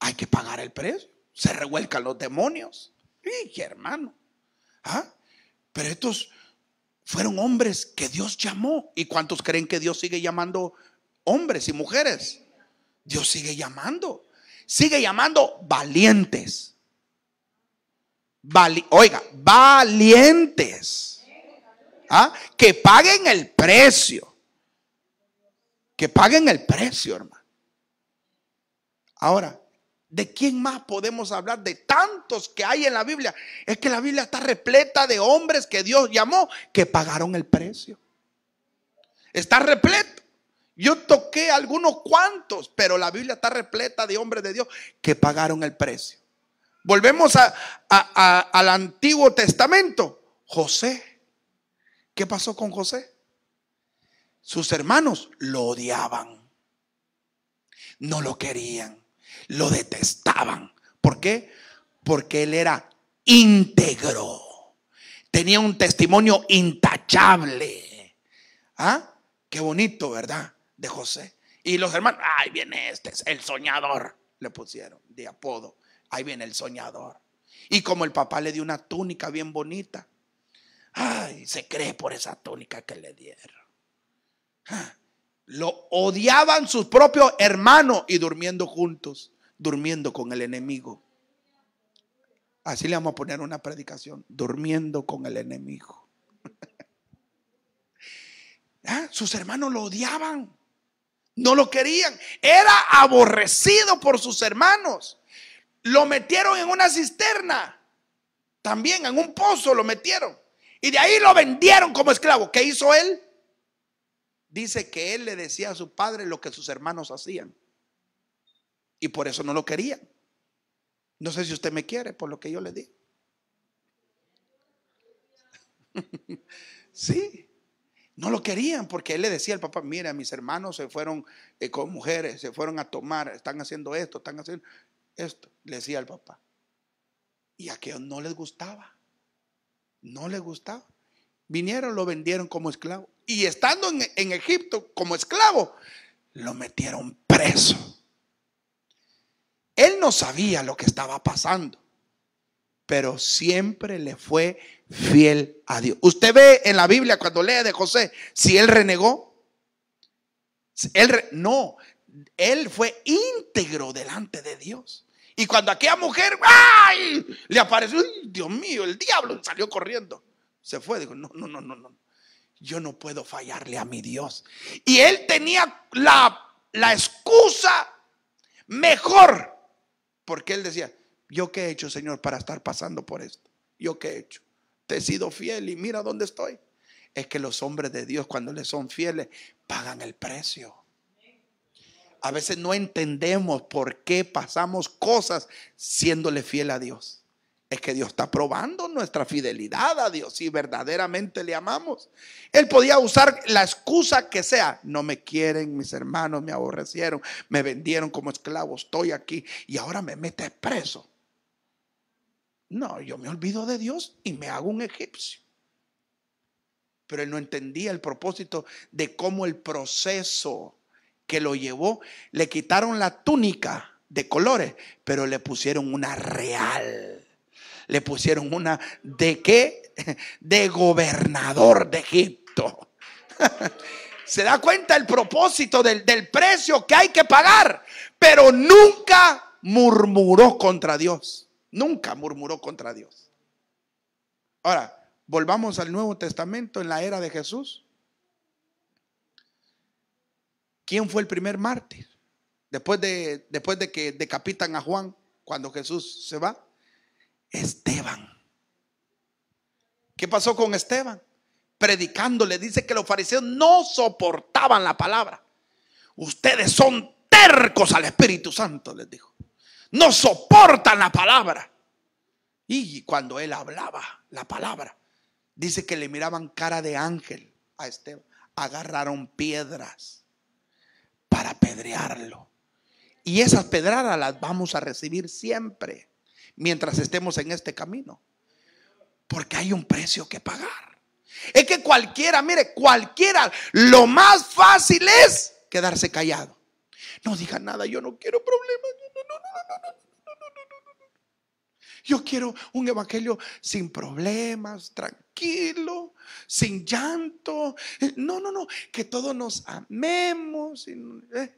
hay que pagar el precio. Se revuelcan los demonios. Y hermano. ¿Ah? Pero estos fueron hombres que Dios llamó. ¿Y cuántos creen que Dios sigue llamando hombres y mujeres? Dios sigue llamando. Sigue llamando valientes. oiga, valientes. ¿Ah? Que paguen el precio. Que paguen el precio, hermano. Ahora, ¿de quién más podemos hablar? De tantos que hay en la Biblia. Es que la Biblia está repleta de hombres que Dios llamó que pagaron el precio. Está repleta. Yo toqué algunos cuantos, pero la Biblia está repleta de hombres de Dios que pagaron el precio. Volvemos al Antiguo Testamento. José. ¿Qué pasó con José? Sus hermanos lo odiaban. No lo querían. Lo detestaban. ¿Por qué? Porque él era íntegro. Tenía un testimonio intachable. ¿Ah? Qué bonito, ¿verdad? de José. Y los hermanos, ahí viene este, el soñador, le pusieron de apodo. Ahí viene el soñador. Y como el papá le dio una túnica bien bonita, ay, se cree por esa túnica que le dieron. Ah, lo odiaban sus propios hermanos y durmiendo juntos, durmiendo con el enemigo. Así le vamos a poner una predicación, durmiendo con el enemigo. Ah, sus hermanos lo odiaban. No lo querían. Era aborrecido por sus hermanos. Lo metieron en una cisterna. También en un pozo lo metieron. Y de ahí lo vendieron como esclavo. ¿Qué hizo él? Dice que él le decía a su padre lo que sus hermanos hacían. Y por eso no lo querían. No sé si usted me quiere por lo que yo le di. sí. No lo querían porque él le decía al papá, mira, mis hermanos se fueron eh, con mujeres, se fueron a tomar, están haciendo esto, están haciendo esto, le decía al papá. Y a aquellos no les gustaba, no les gustaba. Vinieron, lo vendieron como esclavo. Y estando en Egipto como esclavo, lo metieron preso. Él no sabía lo que estaba pasando pero siempre le fue fiel a Dios. Usted ve en la Biblia cuando lee de José, si él renegó, él no, él fue íntegro delante de Dios. Y cuando aquella mujer ¡ay! le apareció, Dios mío, el diablo salió corriendo. Se fue, dijo, no, no, no, no, no. Yo no puedo fallarle a mi Dios. Y él tenía la excusa mejor. Porque él decía, ¿Yo qué he hecho, Señor, para estar pasando por esto? ¿Yo qué he hecho? Te he sido fiel y mira dónde estoy. Es que los hombres de Dios, cuando le son fieles, pagan el precio. A veces no entendemos por qué pasamos cosas siéndole fiel a Dios. Es que Dios está probando nuestra fidelidad a Dios si verdaderamente le amamos. Él podía usar la excusa que sea. No me quieren, mis hermanos me aborrecieron, me vendieron como esclavo, estoy aquí y ahora me metes preso. No, yo me olvido de Dios y me hago un egipcio. Pero él no entendía el propósito de cómo el proceso que lo llevó, le quitaron la túnica de colores, pero le pusieron una real. Le pusieron una de qué? De gobernador de Egipto. Se da cuenta el propósito del, del precio que hay que pagar, pero nunca murmuró contra Dios. Nunca murmuró contra Dios. Ahora, volvamos al Nuevo Testamento en la era de Jesús. ¿Quién fue el primer mártir? Después de, después de que decapitan a Juan cuando Jesús se va. Esteban. ¿Qué pasó con Esteban? le dice que los fariseos no soportaban la palabra. Ustedes son tercos al Espíritu Santo, les dijo no soportan la palabra. Y cuando él hablaba la palabra, dice que le miraban cara de ángel a Esteban. Agarraron piedras para pedrearlo Y esas pedradas las vamos a recibir siempre mientras estemos en este camino. Porque hay un precio que pagar. Es que cualquiera, mire, cualquiera, lo más fácil es quedarse callado. No diga nada, yo no quiero problemas. Yo quiero un evangelio sin problemas, tranquilo, sin llanto. No, no, no, que todos nos amemos, y, eh,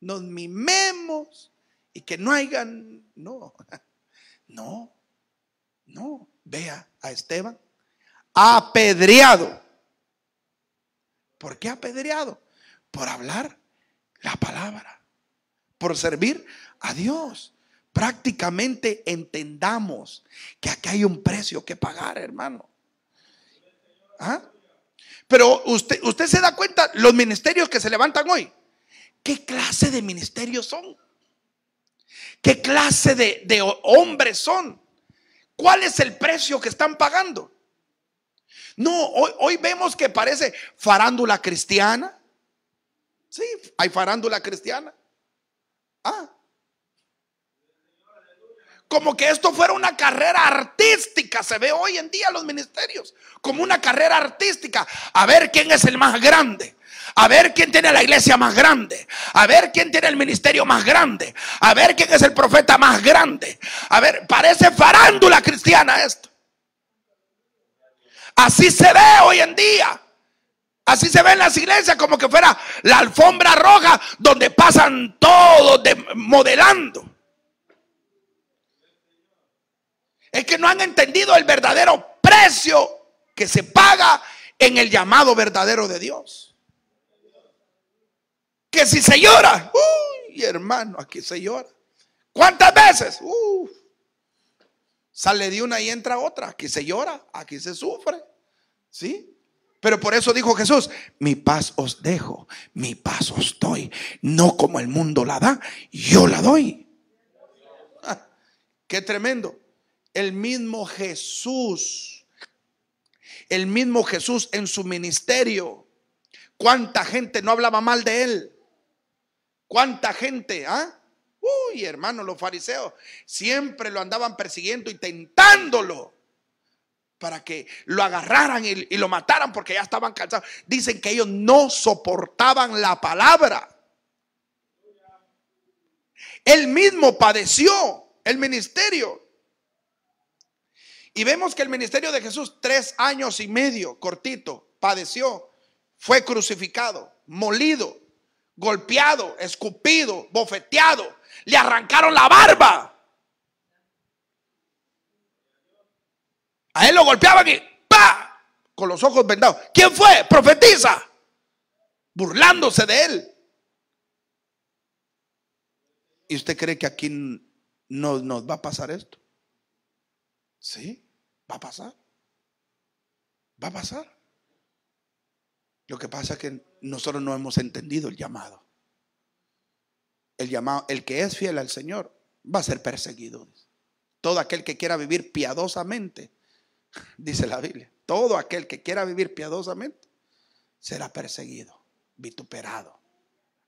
nos mimemos y que no hayan, no, no, no. Vea a Esteban apedreado. ¿Por qué apedreado? Por hablar la palabra por servir a Dios. Prácticamente entendamos que aquí hay un precio que pagar, hermano. ¿Ah? Pero usted, usted se da cuenta, los ministerios que se levantan hoy, ¿qué clase de ministerios son? ¿Qué clase de, hombres son? ¿Cuál es el precio que están pagando? No, hoy, hoy, vemos que parece farándula cristiana. Sí, hay farándula cristiana. Ah. Como que esto fuera una carrera artística, se ve hoy en día los ministerios, como una carrera artística. A ver quién es el más grande, a ver quién tiene la iglesia más grande, a ver quién tiene el ministerio más grande, a ver quién es el profeta más grande. A ver, parece farándula cristiana esto. Así se ve hoy en día. Así se ven las iglesias como que fuera la alfombra roja donde pasan todos modelando. Es que no han entendido el verdadero precio que se paga en el llamado verdadero de Dios. Que si se llora, uy, hermano, aquí se llora. ¿Cuántas veces? sale de una y entra otra. Aquí se llora, aquí se sufre. ¿Sí? Pero por eso dijo Jesús, mi paz os dejo, mi paz os doy. No como el mundo la da, yo la doy. Ah, qué tremendo. El mismo Jesús, el mismo Jesús en su ministerio. ¿Cuánta gente no hablaba mal de él? ¿Cuánta gente? ¿Ah? Uy, hermano, los fariseos siempre lo andaban persiguiendo y tentándolo para que lo agarraran y, lo mataran porque ya estaban cansados. Dicen que ellos no soportaban la palabra. Él mismo padeció el ministerio. Y vemos que el ministerio de Jesús, tres años y medio, cortito, padeció, fue crucificado, molido, golpeado, escupido, bofeteado, le arrancaron la barba. A él lo golpeaban y ¡pa! Con los ojos vendados. ¿Quién fue? Profetiza. Burlándose de él. ¿Y usted cree que aquí no, nos va a pasar esto? Sí, va a pasar. Va a pasar. Lo que pasa es que nosotros no hemos entendido el llamado. El llamado, el que es fiel al Señor va a ser perseguido. Todo aquel que quiera vivir piadosamente dice la Biblia. Todo aquel que quiera vivir piadosamente será perseguido, vituperado,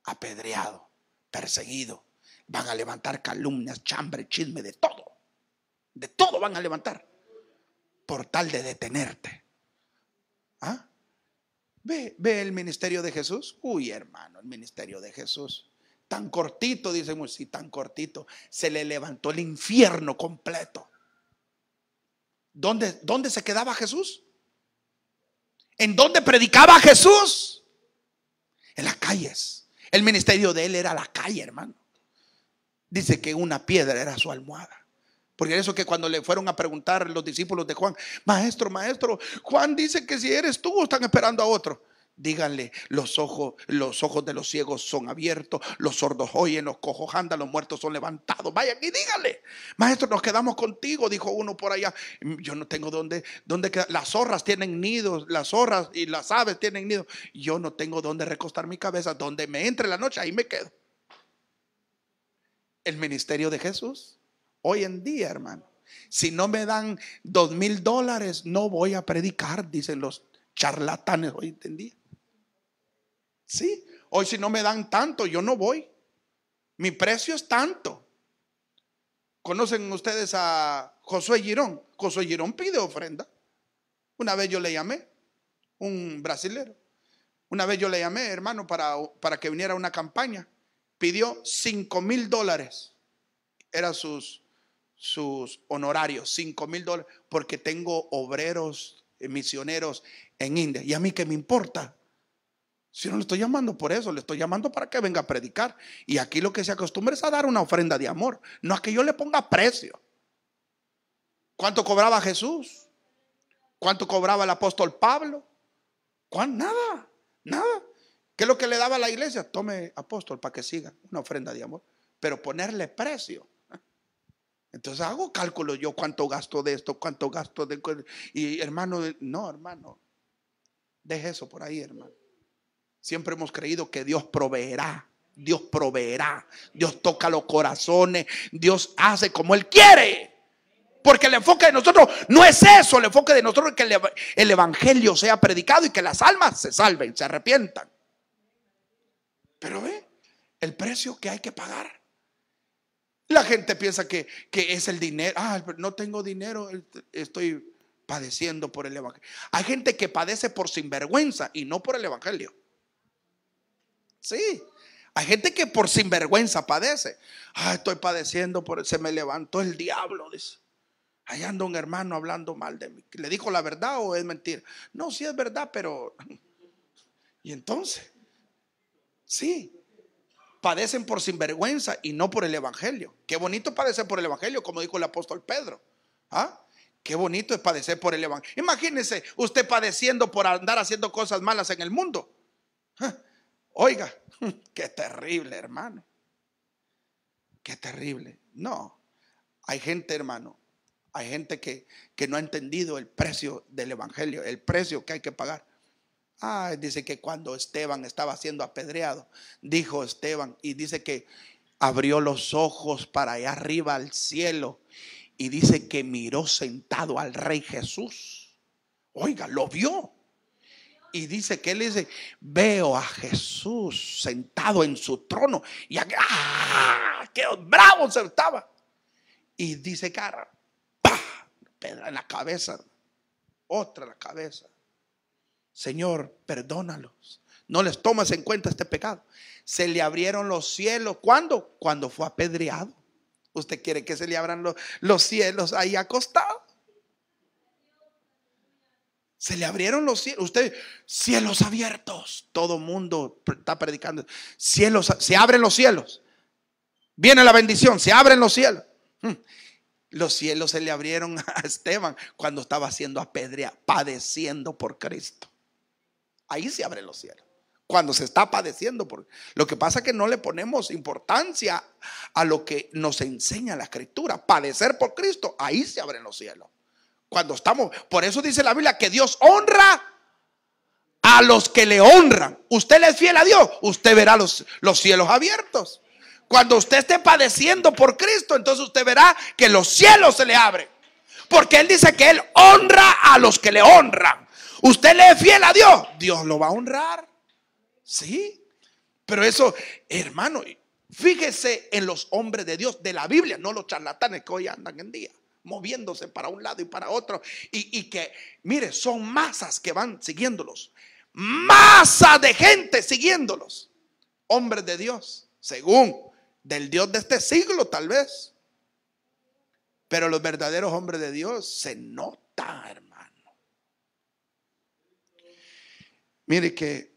apedreado, perseguido. Van a levantar calumnias, chambre, chisme, de todo. De todo van a levantar por tal de detenerte. ¿Ah? Ve, el ministerio de Jesús. Uy, hermano, el ministerio de Jesús. Tan cortito, dicen, si tan cortito. Se le levantó el infierno completo. ¿Dónde, se quedaba Jesús? ¿En dónde predicaba Jesús? En las calles. El ministerio de él era la calle, hermano. Dice que una piedra era su almohada. Porque eso que cuando le fueron a preguntar los discípulos de Juan, maestro, maestro, Juan dice que si eres tú, están esperando a otro. Díganle, los ojos, los ojos de los ciegos son abiertos, los sordos oyen, los cojos andan, los muertos son levantados. Vayan y díganle, maestro, nos quedamos contigo, dijo uno por allá. Mm, yo no tengo dónde, dónde quedar. Las zorras tienen nidos, las zorras y las aves tienen nidos. Yo no tengo dónde recostar mi cabeza, donde me entre la noche, ahí me quedo. El ministerio de Jesús, hoy en día, hermano. Si no me dan dos mil dólares, no voy a predicar, dicen los charlatanes hoy en día. Sí, hoy si no me dan tanto, yo no voy. Mi precio es tanto. ¿Conocen ustedes a Josué Girón? Josué Girón pide ofrenda. Una vez yo le llamé, un brasilero. Una vez yo le llamé, hermano, para, para que viniera a una campaña. Pidió cinco mil dólares. Eran sus, sus honorarios, cinco mil dólares. Porque tengo obreros, misioneros en India. ¿Y a mí qué me importa? Si no le estoy llamando por eso, le estoy llamando para que venga a predicar. Y aquí lo que se acostumbra es a dar una ofrenda de amor, no a que yo le ponga precio. ¿Cuánto cobraba Jesús? ¿Cuánto cobraba el apóstol Pablo? ¿Cuán? Nada, nada. ¿Qué es lo que le daba a la iglesia? Tome, apóstol, para que siga una ofrenda de amor. Pero ponerle precio. Entonces hago cálculo yo cuánto gasto de esto, cuánto gasto de... Y hermano, no, hermano. Deje eso por ahí, hermano. Siempre hemos creído que Dios proveerá. Dios proveerá. Dios toca los corazones. Dios hace como Él quiere. Porque el enfoque de nosotros no es eso. El enfoque de nosotros es que el Evangelio sea predicado y que las almas se salven, se arrepientan. Pero ve el precio que hay que pagar. La gente piensa que, que es el dinero. Ah, no tengo dinero. Estoy padeciendo por el Evangelio. Hay gente que padece por sinvergüenza y no por el Evangelio. Sí. Hay gente que por sinvergüenza padece. Ah, estoy padeciendo, por, se me levantó el diablo, dice. anda un hermano hablando mal de mí. ¿Le dijo la verdad o es mentira? No, sí es verdad, pero... Y entonces, sí, padecen por sinvergüenza y no por el Evangelio. Qué bonito padecer por el Evangelio, como dijo el apóstol Pedro. ¿Ah? Qué bonito es padecer por el Evangelio. Imagínese usted padeciendo por andar haciendo cosas malas en el mundo. ¿Ah? Oiga, qué terrible, hermano. Qué terrible. No, hay gente, hermano, hay gente que, que no ha entendido el precio del Evangelio, el precio que hay que pagar. Ah, dice que cuando Esteban estaba siendo apedreado, dijo Esteban, y dice que abrió los ojos para allá arriba al cielo, y dice que miró sentado al Rey Jesús. Oiga, lo vio y dice que él dice, veo a Jesús sentado en su trono y ¡ah! ¡Qué bravo se estaba! Y dice cara, ¡pah! Pedra en la cabeza, otra en la cabeza. Señor, perdónalos. No les tomas en cuenta este pecado. Se le abrieron los cielos. ¿Cuándo? Cuando fue apedreado. ¿Usted quiere que se le abran los, los cielos ahí acostado? Se le abrieron los cielos. Usted, cielos abiertos. Todo mundo está predicando. Cielos, se abren los cielos. Viene la bendición, se abren los cielos. Hmm. Los cielos se le abrieron a Esteban cuando estaba haciendo apedreado, padeciendo por Cristo. Ahí se abren los cielos. Cuando se está padeciendo por lo que pasa es que no le ponemos importancia a lo que nos enseña la escritura, padecer por Cristo, ahí se abren los cielos. Cuando estamos, por eso dice la Biblia que Dios honra a los que le honran. Usted le es fiel a Dios, usted verá los, los cielos abiertos. Cuando usted esté padeciendo por Cristo, entonces usted verá que los cielos se le abren. Porque Él dice que Él honra a los que le honran. Usted le es fiel a Dios, Dios lo va a honrar. Sí, pero eso, hermano, fíjese en los hombres de Dios de la Biblia, no los charlatanes que hoy andan en día moviéndose para un lado y para otro. Y, que, mire, son masas que van siguiéndolos. Masa de gente siguiéndolos. Hombres de Dios, según del Dios de este siglo tal vez. Pero los verdaderos hombres de Dios se nota, hermano. Mire que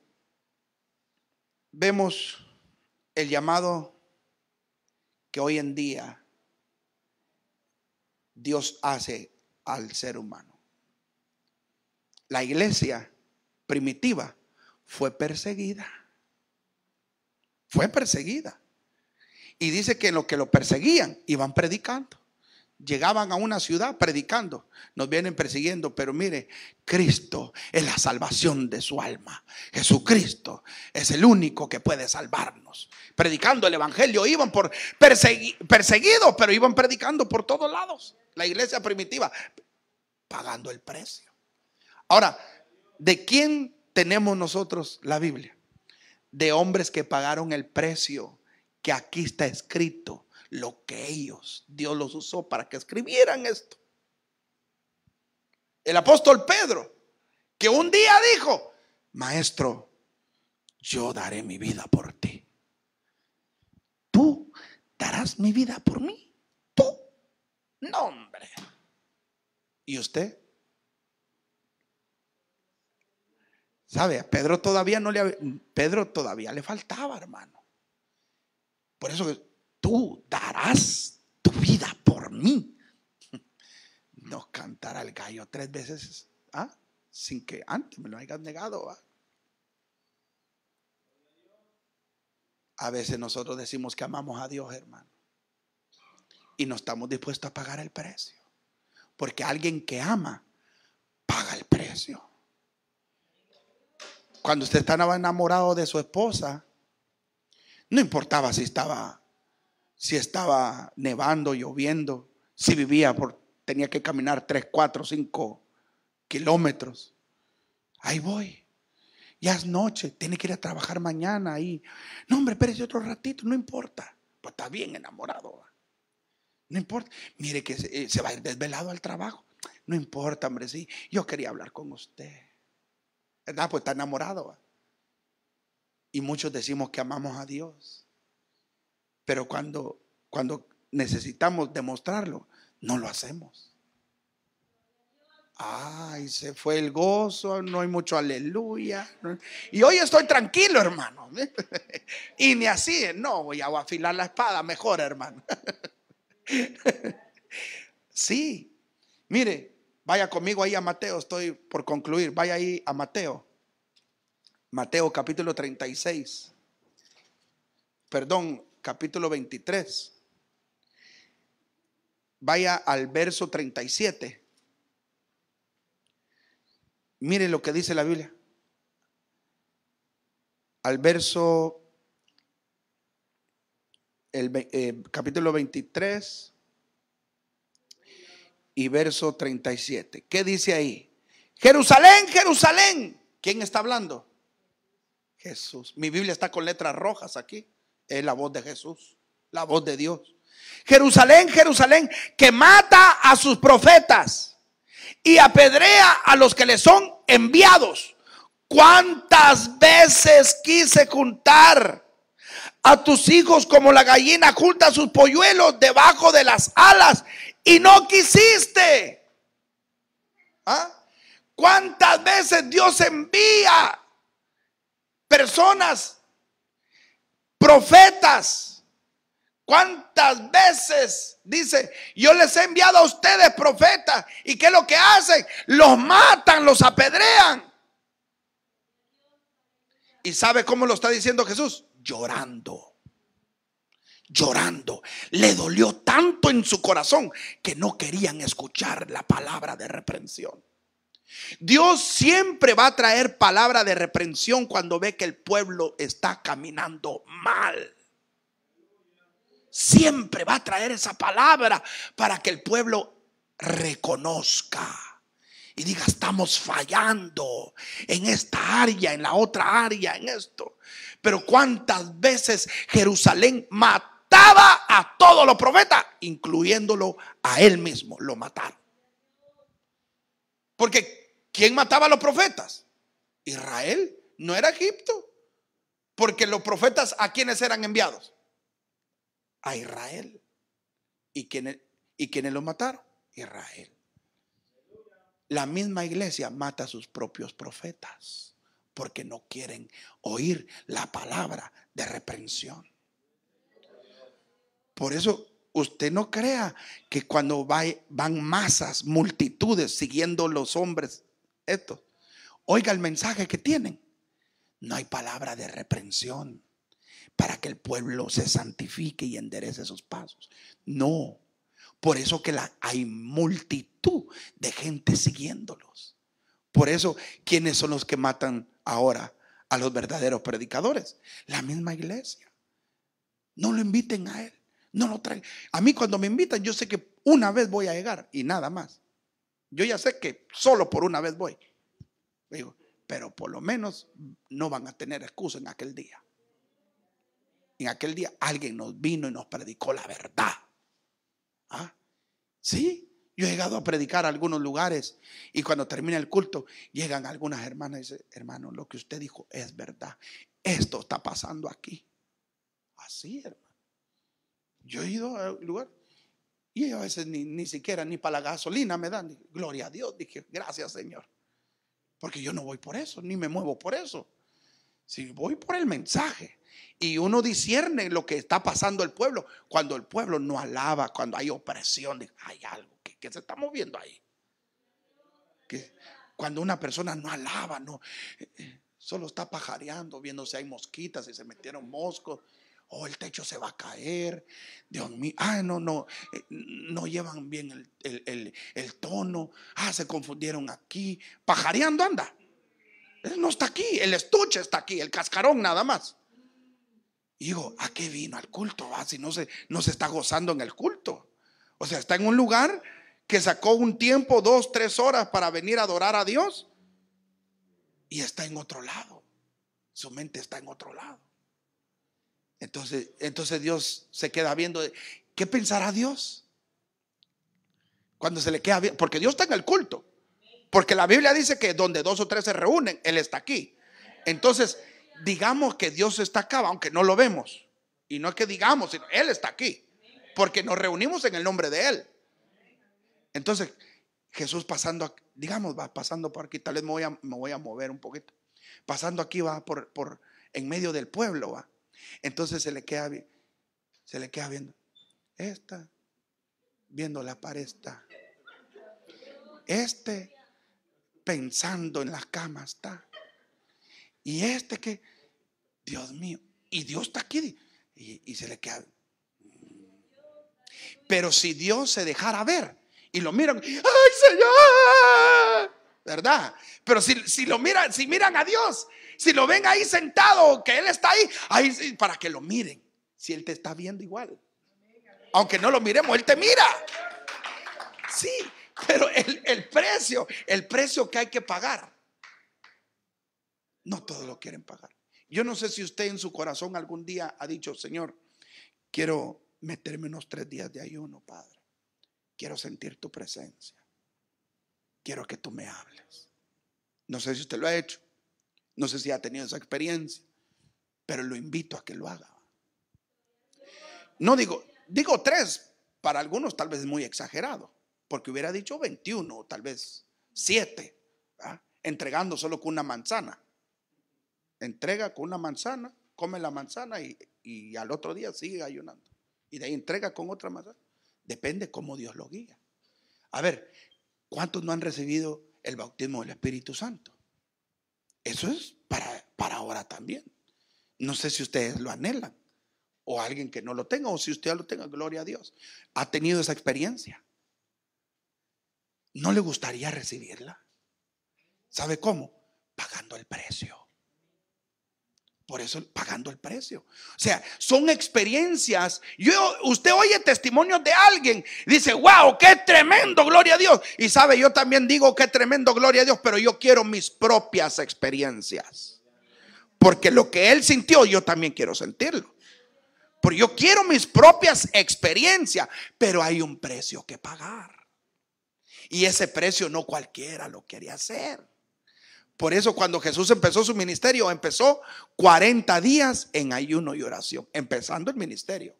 vemos el llamado que hoy en día Dios hace al ser humano. La iglesia primitiva fue perseguida. Fue perseguida. Y dice que los que lo perseguían iban predicando. Llegaban a una ciudad predicando. Nos vienen persiguiendo, pero mire, Cristo es la salvación de su alma. Jesucristo es el único que puede salvarnos. Predicando el Evangelio, iban por perseguidos, pero iban predicando por todos lados la iglesia primitiva, pagando el precio. Ahora, ¿de quién tenemos nosotros la Biblia? De hombres que pagaron el precio que aquí está escrito, lo que ellos, Dios los usó para que escribieran esto. El apóstol Pedro, que un día dijo, maestro, yo daré mi vida por ti. Tú darás mi vida por mí nombre ¿Y usted? ¿Sabe? A Pedro todavía no le Pedro todavía le faltaba, hermano. Por eso tú darás tu vida por mí. No cantar al gallo tres veces, ¿ah? Sin que antes me lo hayas negado, ¿ah? A veces nosotros decimos que amamos a Dios, hermano y no estamos dispuestos a pagar el precio. Porque alguien que ama paga el precio. Cuando usted estaba enamorado de su esposa, no importaba si estaba si estaba nevando, lloviendo, si vivía por tenía que caminar 3, 4, 5 kilómetros. Ahí voy. Ya es noche, tiene que ir a trabajar mañana ahí. No, hombre, espérese otro ratito, no importa. Pues está bien enamorado. No importa. Mire que eh, se, va a ir desvelado al trabajo. No importa, hombre, sí. Yo quería hablar con usted. ¿Verdad? Ah, pues está enamorado. Y muchos decimos que amamos a Dios. Pero cuando, cuando necesitamos demostrarlo, no lo hacemos. Ay, se fue el gozo, no hay mucho aleluya. Y hoy estoy tranquilo, hermano. Y ni así, no, voy a afilar la espada mejor, hermano. sí, mire, vaya conmigo ahí a Mateo, estoy por concluir, vaya ahí a Mateo. Mateo capítulo 36, perdón, capítulo 23. Vaya al verso 37. Mire lo que dice la Biblia. Al verso el eh, capítulo 23 y verso 37. ¿Qué dice ahí? Jerusalén, Jerusalén. ¿Quién está hablando? Jesús. Mi Biblia está con letras rojas aquí. Es la voz de Jesús, la voz de Dios. Jerusalén, Jerusalén, que mata a sus profetas y apedrea a los que le son enviados. ¿Cuántas veces quise juntar a tus hijos como la gallina junta sus polluelos debajo de las alas y no quisiste. ¿Ah? ¿Cuántas veces Dios envía personas, profetas? ¿Cuántas veces dice, yo les he enviado a ustedes profetas? ¿Y qué es lo que hacen? Los matan, los apedrean. ¿Y sabe cómo lo está diciendo Jesús? llorando. Llorando. Le dolió tanto en su corazón que no querían escuchar la palabra de reprensión. Dios siempre va a traer palabra de reprensión cuando ve que el pueblo está caminando mal. Siempre va a traer esa palabra para que el pueblo reconozca y diga, estamos fallando en esta área, en la otra área, en esto. Pero cuántas veces Jerusalén mataba a todos los profetas, incluyéndolo a él mismo, lo mataron. Porque ¿quién mataba a los profetas? Israel, no era Egipto. Porque los profetas a quienes eran enviados? A Israel. ¿Y quiénes, y quiénes los mataron? Israel. La misma iglesia mata a sus propios profetas porque no quieren oír la palabra de reprensión. Por eso usted no crea que cuando van masas, multitudes siguiendo los hombres, estos, oiga el mensaje que tienen. No hay palabra de reprensión para que el pueblo se santifique y enderece sus pasos. No. Por eso que hay multitud de gente siguiéndolos. Por eso, Quienes son los que matan ahora a los verdaderos predicadores, la misma iglesia. No lo inviten a él, no lo traen A mí cuando me invitan yo sé que una vez voy a llegar y nada más. Yo ya sé que solo por una vez voy. Digo, pero por lo menos no van a tener excusa en aquel día. En aquel día alguien nos vino y nos predicó la verdad. ¿Ah? ¿Sí? Yo he llegado a predicar a algunos lugares y cuando termina el culto llegan algunas hermanas y dicen, hermano, lo que usted dijo es verdad. Esto está pasando aquí. Así, hermano. Yo he ido a un lugar y a veces ni, ni siquiera ni para la gasolina me dan. Gloria a Dios, dije, gracias Señor. Porque yo no voy por eso, ni me muevo por eso. Si voy por el mensaje, y uno discierne lo que está pasando el pueblo. Cuando el pueblo no alaba, cuando hay opresión, hay algo que, se está moviendo ahí. cuando una persona no alaba, no, eh, eh, solo está pajareando, viendo si hay mosquitas, si se metieron moscos, o oh, el techo se va a caer. Dios mío, ah, no, no, eh, no llevan bien el, tono, ah, se confundieron aquí. Pajareando anda. no está aquí, el estuche está aquí, el cascarón nada más digo, ¿a qué vino al culto? Va, si no se, no se está gozando en el culto. O sea, está en un lugar que sacó un tiempo, dos, tres horas para venir a adorar a Dios y está en otro lado. Su mente está en otro lado. Entonces, entonces Dios se queda viendo, ¿qué pensará Dios? Cuando se le queda viendo. porque Dios está en el culto. Porque la Biblia dice que donde dos o tres se reúnen, Él está aquí. Entonces, digamos que Dios está acá, aunque no lo vemos. Y no es que digamos, sino Él está aquí. Porque nos reunimos en el nombre de Él. Entonces, Jesús pasando, digamos, va pasando por aquí, tal vez me voy a, me voy a mover un poquito. Pasando aquí va por, por, en medio del pueblo, va. Entonces se le queda, se le queda viendo. Esta, viendo la pared está. Este, pensando en las camas está. Y este que, Dios mío, y Dios está aquí. Y, se le queda. Mm. Pero si Dios se dejara ver y lo miran, ¡ay Señor! ¿Verdad? Pero si, lo miran, si miran a Dios, si lo ven ahí sentado, que Él está ahí, ahí para que lo miren. Si Él te está viendo igual. Aunque no lo miremos, Él te mira. Sí, pero el precio, el precio que hay que pagar no todos lo quieren pagar. Yo no sé si usted en su corazón algún día ha dicho, Señor, quiero meterme unos tres días de ayuno, Padre. Quiero sentir tu presencia. Quiero que tú me hables. No sé si usted lo ha hecho. No sé si ha tenido esa experiencia. Pero lo invito a que lo haga. No digo, digo tres. Para algunos tal vez es muy exagerado. Porque hubiera dicho 21 o tal vez siete ¿ah? Entregando solo con una manzana entrega con una manzana, come la manzana y, al otro día sigue ayunando. Y de ahí entrega con otra manzana. Depende cómo Dios lo guía. A ver, ¿cuántos no han recibido el bautismo del Espíritu Santo? Eso es para, para ahora también. No sé si ustedes lo anhelan o alguien que no lo tenga, o si usted lo tenga, gloria a Dios. ¿Ha tenido esa experiencia? ¿No le gustaría recibirla? ¿Sabe cómo? Pagando el precio. Por eso pagando el precio. O sea, son experiencias. Yo, usted oye testimonios de alguien, dice, wow, qué tremendo, gloria a Dios. Y sabe, yo también digo, qué tremendo, gloria a Dios, pero yo quiero mis propias experiencias. Porque lo que él sintió, yo también quiero sentirlo. Porque yo quiero mis propias experiencias, pero hay un precio que pagar. Y ese precio no cualquiera lo quería hacer. Por eso cuando Jesús empezó su ministerio, empezó 40 días en ayuno y oración, empezando el ministerio.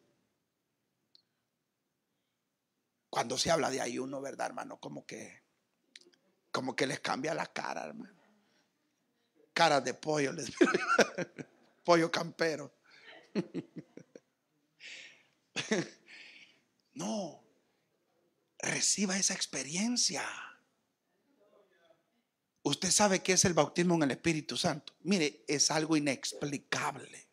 Cuando se habla de ayuno, ¿verdad, hermano? Como que, como que les cambia la cara, hermano. Caras de pollo, les pollo campero. no, reciba esa experiencia. Usted sabe qué es el bautismo en el Espíritu Santo. Mire, es algo inexplicable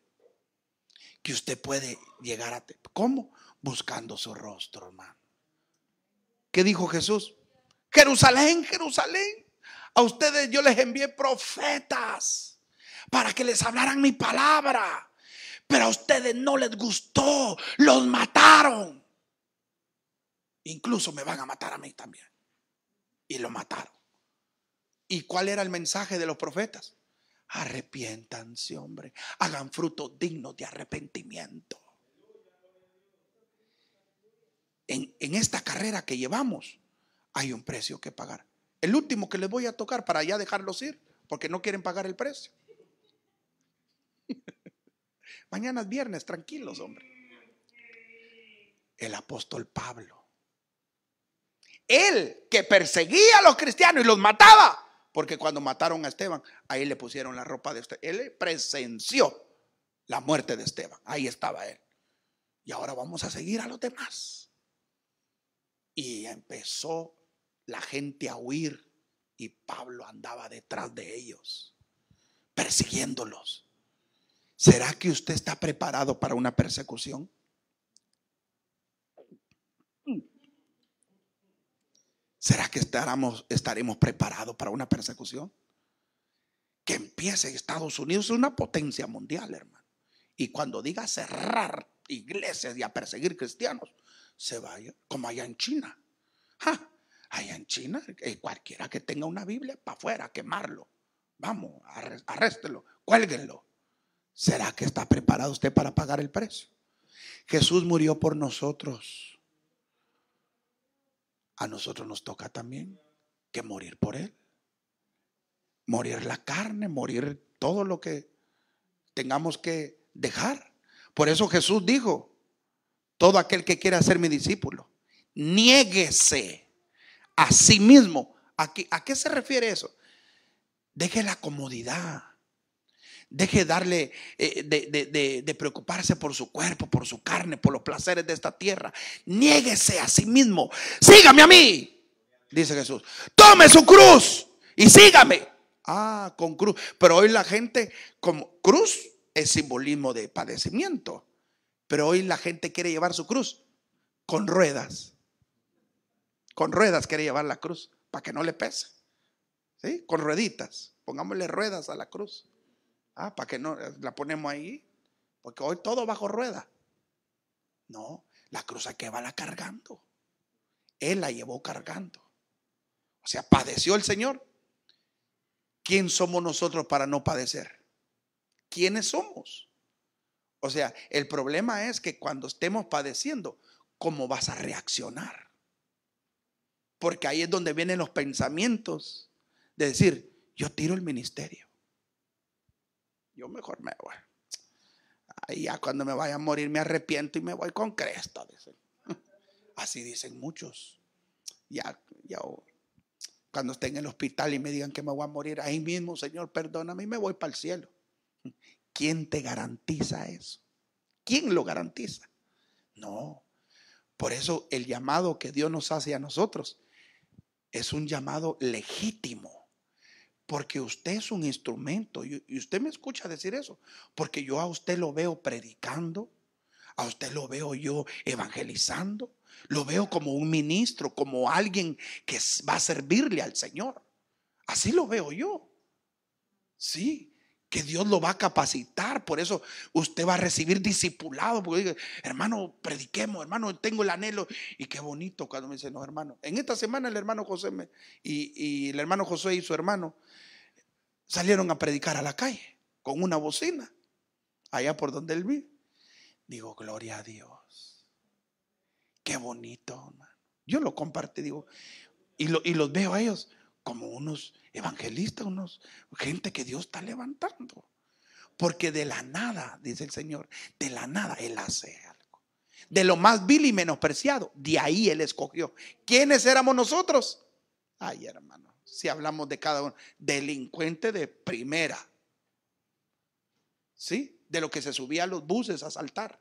que usted puede llegar a... ¿Cómo? Buscando su rostro, hermano. ¿Qué dijo Jesús? Jerusalén, Jerusalén. A ustedes yo les envié profetas para que les hablaran mi palabra. Pero a ustedes no les gustó. Los mataron. Incluso me van a matar a mí también. Y lo mataron. ¿Y cuál era el mensaje de los profetas? Arrepiéntanse, hombre. Hagan fruto digno de arrepentimiento. En, en, esta carrera que llevamos hay un precio que pagar. El último que les voy a tocar para ya dejarlos ir, porque no quieren pagar el precio. Mañana es viernes, tranquilos, hombre. El apóstol Pablo. Él que perseguía a los cristianos y los mataba porque cuando mataron a Esteban, ahí le pusieron la ropa de usted. Él presenció la muerte de Esteban, ahí estaba él. Y ahora vamos a seguir a los demás. Y empezó la gente a huir y Pablo andaba detrás de ellos, persiguiéndolos. ¿Será que usted está preparado para una persecución? ¿Será que estaremos, preparados para una persecución? Que empiece Estados Unidos, es una potencia mundial, hermano. Y cuando diga cerrar iglesias y a perseguir cristianos, se vaya, como allá en China. Allá en China, eh, cualquiera que tenga una Biblia, para afuera, quemarlo. Vamos, arréstelo, cuélguenlo. ¿Será que está preparado usted para pagar el precio? Jesús murió por nosotros a nosotros nos toca también que morir por Él. Morir la carne, morir todo lo que tengamos que dejar. Por eso Jesús dijo, todo aquel que quiera ser mi discípulo, niéguese a sí mismo. ¿A qué, a qué se refiere eso? Deje la comodidad Deje darle, eh, de, preocuparse por su cuerpo, por su carne, por los placeres de esta tierra. Niéguese a sí mismo. Sígame a mí, dice Jesús. Tome su cruz y sígame. Ah, con cruz. Pero hoy la gente, como cruz es simbolismo de padecimiento. Pero hoy la gente quiere llevar su cruz con ruedas. Con ruedas quiere llevar la cruz para que no le pese. ¿Sí? Con rueditas. Pongámosle ruedas a la cruz. Ah, para que no la ponemos ahí, porque hoy todo bajo rueda. No, la cruz aquí que va la cargando. Él la llevó cargando. O sea, padeció el Señor. ¿Quién somos nosotros para no padecer? ¿Quiénes somos? O sea, el problema es que cuando estemos padeciendo, ¿cómo vas a reaccionar? Porque ahí es donde vienen los pensamientos de decir, yo tiro el ministerio yo mejor me voy. Ahí ya cuando me vaya a morir me arrepiento y me voy con cresta, dicen. Así dicen muchos. Ya, ya oh, cuando esté en el hospital y me digan que me voy a morir ahí mismo, Señor, perdóname y me voy para el cielo. ¿Quién te garantiza eso? ¿Quién lo garantiza? No. Por eso el llamado que Dios nos hace a nosotros es un llamado legítimo porque usted es un instrumento y usted me escucha decir eso, porque yo a usted lo veo predicando, a usted lo veo yo evangelizando, lo veo como un ministro, como alguien que va a servirle al Señor. Así lo veo yo. Sí, que Dios lo va a capacitar. Por eso usted va a recibir discipulado. Porque dice, hermano, prediquemos, hermano, tengo el anhelo. Y qué bonito cuando me dicen, no, hermano. En esta semana el hermano José y, el hermano José y su hermano salieron a predicar a la calle con una bocina, allá por donde él vive. Digo, gloria a Dios. Qué bonito, hermano. Yo lo compartí, digo, y, lo, y los veo a ellos como unos evangelistas, unos gente que Dios está levantando. Porque de la nada, dice el Señor, de la nada Él hace algo. De lo más vil y menospreciado, de ahí Él escogió. ¿Quiénes éramos nosotros? Ay, hermano, si hablamos de cada uno, delincuente de primera. ¿Sí? De lo que se subía a los buses a saltar.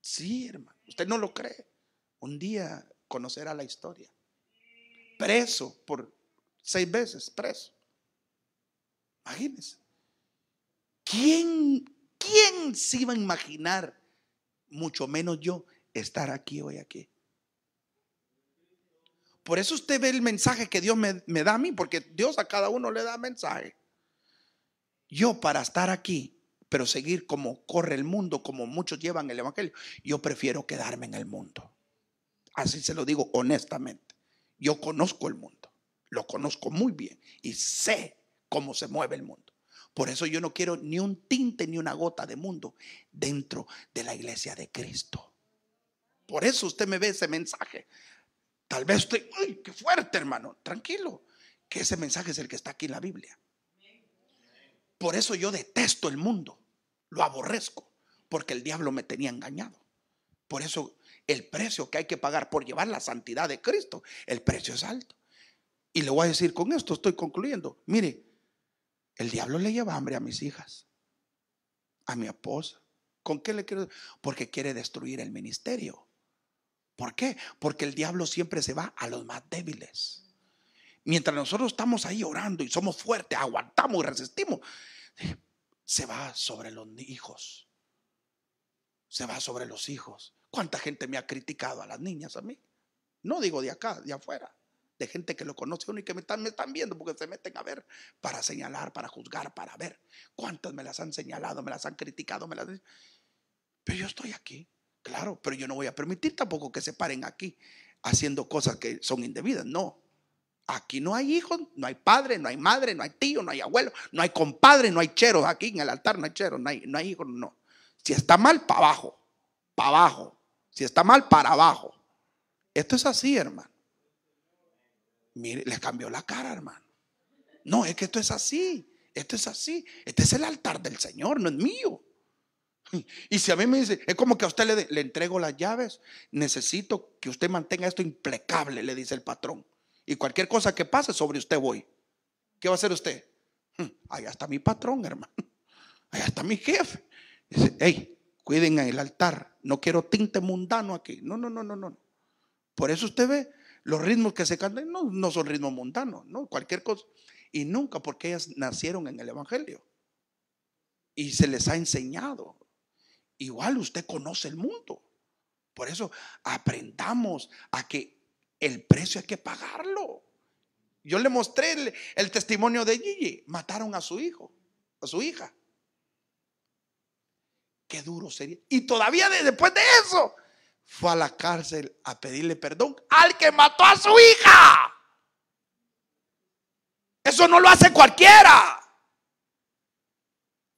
Sí, hermano, usted no lo cree. Un día conocerá la historia preso por seis veces, preso. Imagínense. ¿Quién, quién se iba a imaginar, mucho menos yo, estar aquí hoy aquí? Por eso usted ve el mensaje que Dios me, me da a mí, porque Dios a cada uno le da mensaje. Yo para estar aquí, pero seguir como corre el mundo, como muchos llevan el Evangelio, yo prefiero quedarme en el mundo. Así se lo digo honestamente. Yo conozco el mundo, lo conozco muy bien y sé cómo se mueve el mundo. Por eso yo no quiero ni un tinte ni una gota de mundo dentro de la iglesia de Cristo. Por eso usted me ve ese mensaje. Tal vez usted, uy qué fuerte, hermano! Tranquilo, que ese mensaje es el que está aquí en la Biblia. Por eso yo detesto el mundo, lo aborrezco, porque el diablo me tenía engañado. Por eso el precio que hay que pagar por llevar la santidad de Cristo, el precio es alto. Y le voy a decir, con esto estoy concluyendo. Mire, el diablo le lleva hambre a mis hijas, a mi esposa. ¿Con qué le quiero? Porque quiere destruir el ministerio. ¿Por qué? Porque el diablo siempre se va a los más débiles. Mientras nosotros estamos ahí orando y somos fuertes, aguantamos y resistimos, se va sobre los hijos. Se va sobre los hijos. ¿Cuánta gente me ha criticado a las niñas a mí? No digo de acá, de afuera, de gente que lo conoce uno y que me están, viendo porque se meten a ver para señalar, para juzgar, para ver. ¿Cuántas me las han señalado, me las han criticado, me las... Pero yo estoy aquí, claro, pero yo no voy a permitir tampoco que se paren aquí haciendo cosas que son indebidas, no. Aquí no hay hijos, no hay padre, no hay madre, no hay tío, no hay abuelo, no hay compadre, no hay cheros. Aquí en el altar no hay cheros, no hay, no hay hijos, no. Si está mal, para abajo para abajo. Si está mal, para abajo. Esto es así, hermano. Mire, le cambió la cara, hermano. No, es que esto es así. Esto es así. Este es el altar del Señor, no es mío. Y si a mí me dice, es como que a usted le, entrego las llaves, necesito que usted mantenga esto implacable, le dice el patrón. Y cualquier cosa que pase, sobre usted voy. ¿Qué va a hacer usted? Hm, Allá está mi patrón, hermano. Allá está mi jefe. Dice, hey, Cuiden el altar. No quiero tinte mundano aquí. No, no, no, no, no. Por eso usted ve los ritmos que se cantan. No, son ritmos mundanos, no, cualquier cosa. Y nunca porque ellas nacieron en el Evangelio. Y se les ha enseñado. Igual usted conoce el mundo. Por eso aprendamos a que el precio hay que pagarlo. Yo le mostré el, el testimonio de Gigi. Mataron a su hijo, a su hija. Qué duro sería. Y todavía después de eso, fue a la cárcel a pedirle perdón al que mató a su hija. Eso no lo hace cualquiera.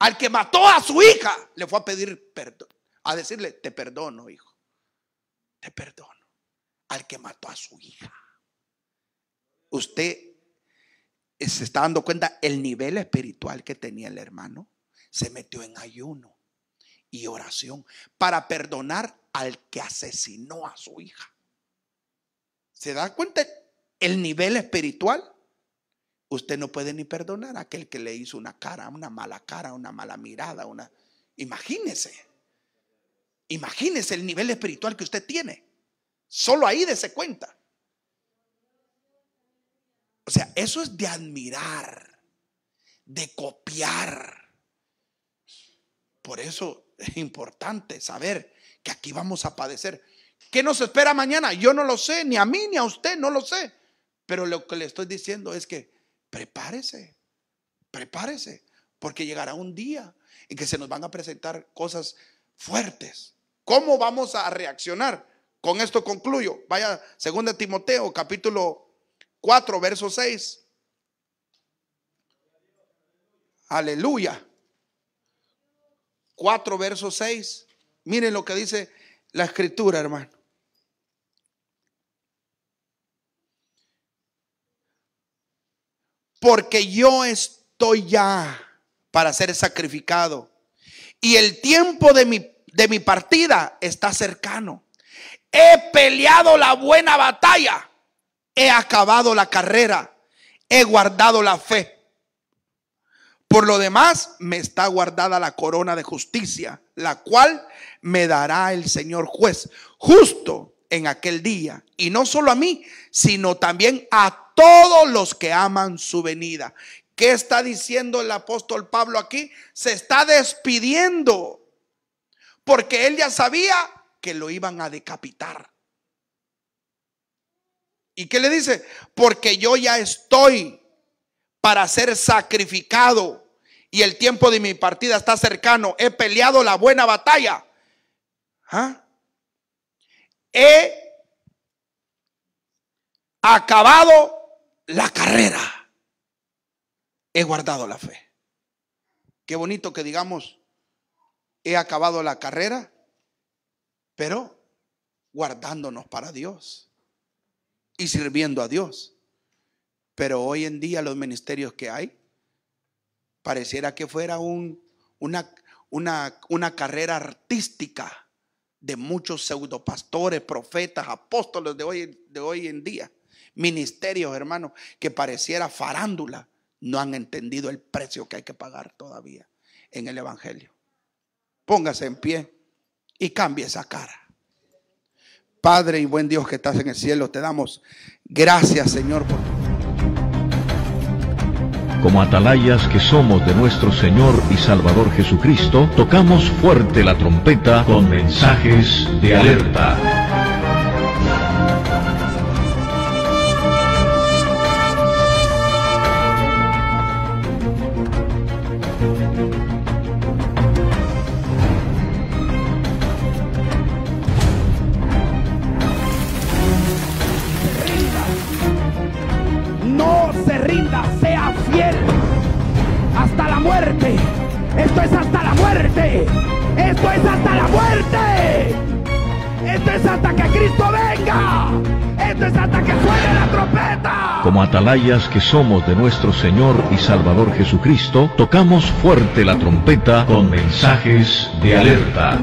Al que mató a su hija le fue a pedir perdón, a decirle, te perdono, hijo. Te perdono. Al que mató a su hija. Usted se está dando cuenta el nivel espiritual que tenía el hermano. Se metió en ayuno y oración para perdonar al que asesinó a su hija. ¿Se da cuenta el nivel espiritual? Usted no puede ni perdonar a aquel que le hizo una cara, una mala cara, una mala mirada, una imagínese. Imagínese el nivel espiritual que usted tiene. Solo ahí dese cuenta. O sea, eso es de admirar, de copiar. Por eso es importante saber que aquí vamos a padecer. ¿Qué nos espera mañana? Yo no lo sé, ni a mí ni a usted, no lo sé. Pero lo que le estoy diciendo es que prepárese, prepárese, porque llegará un día en que se nos van a presentar cosas fuertes. ¿Cómo vamos a reaccionar? Con esto concluyo. Vaya, 2 Timoteo, capítulo 4, verso 6. Aleluya. 4, verso 6. Miren lo que dice la escritura, hermano. Porque yo estoy ya para ser sacrificado y el tiempo de mi, de mi partida está cercano. He peleado la buena batalla, he acabado la carrera, he guardado la fe. Por lo demás, me está guardada la corona de justicia, la cual me dará el Señor juez, justo en aquel día, y no solo a mí, sino también a todos los que aman su venida. ¿Qué está diciendo el apóstol Pablo aquí? Se está despidiendo, porque él ya sabía que lo iban a decapitar. ¿Y qué le dice? Porque yo ya estoy para ser sacrificado y el tiempo de mi partida está cercano. He peleado la buena batalla. ¿Ah? He acabado la carrera. He guardado la fe. Qué bonito que digamos, he acabado la carrera, pero guardándonos para Dios y sirviendo a Dios. Pero hoy en día los ministerios que hay, pareciera que fuera un, una, una, carrera artística de muchos pseudopastores, profetas, apóstoles de hoy, de hoy en día. Ministerios, hermanos, que pareciera farándula, no han entendido el precio que hay que pagar todavía en el Evangelio. Póngase en pie y cambie esa cara. Padre y buen Dios que estás en el cielo, te damos gracias, Señor, por como atalayas que somos de nuestro Señor y Salvador Jesucristo, tocamos fuerte la trompeta con mensajes de alerta. atalayas que somos de nuestro Señor y Salvador Jesucristo, tocamos fuerte la trompeta con mensajes de alerta.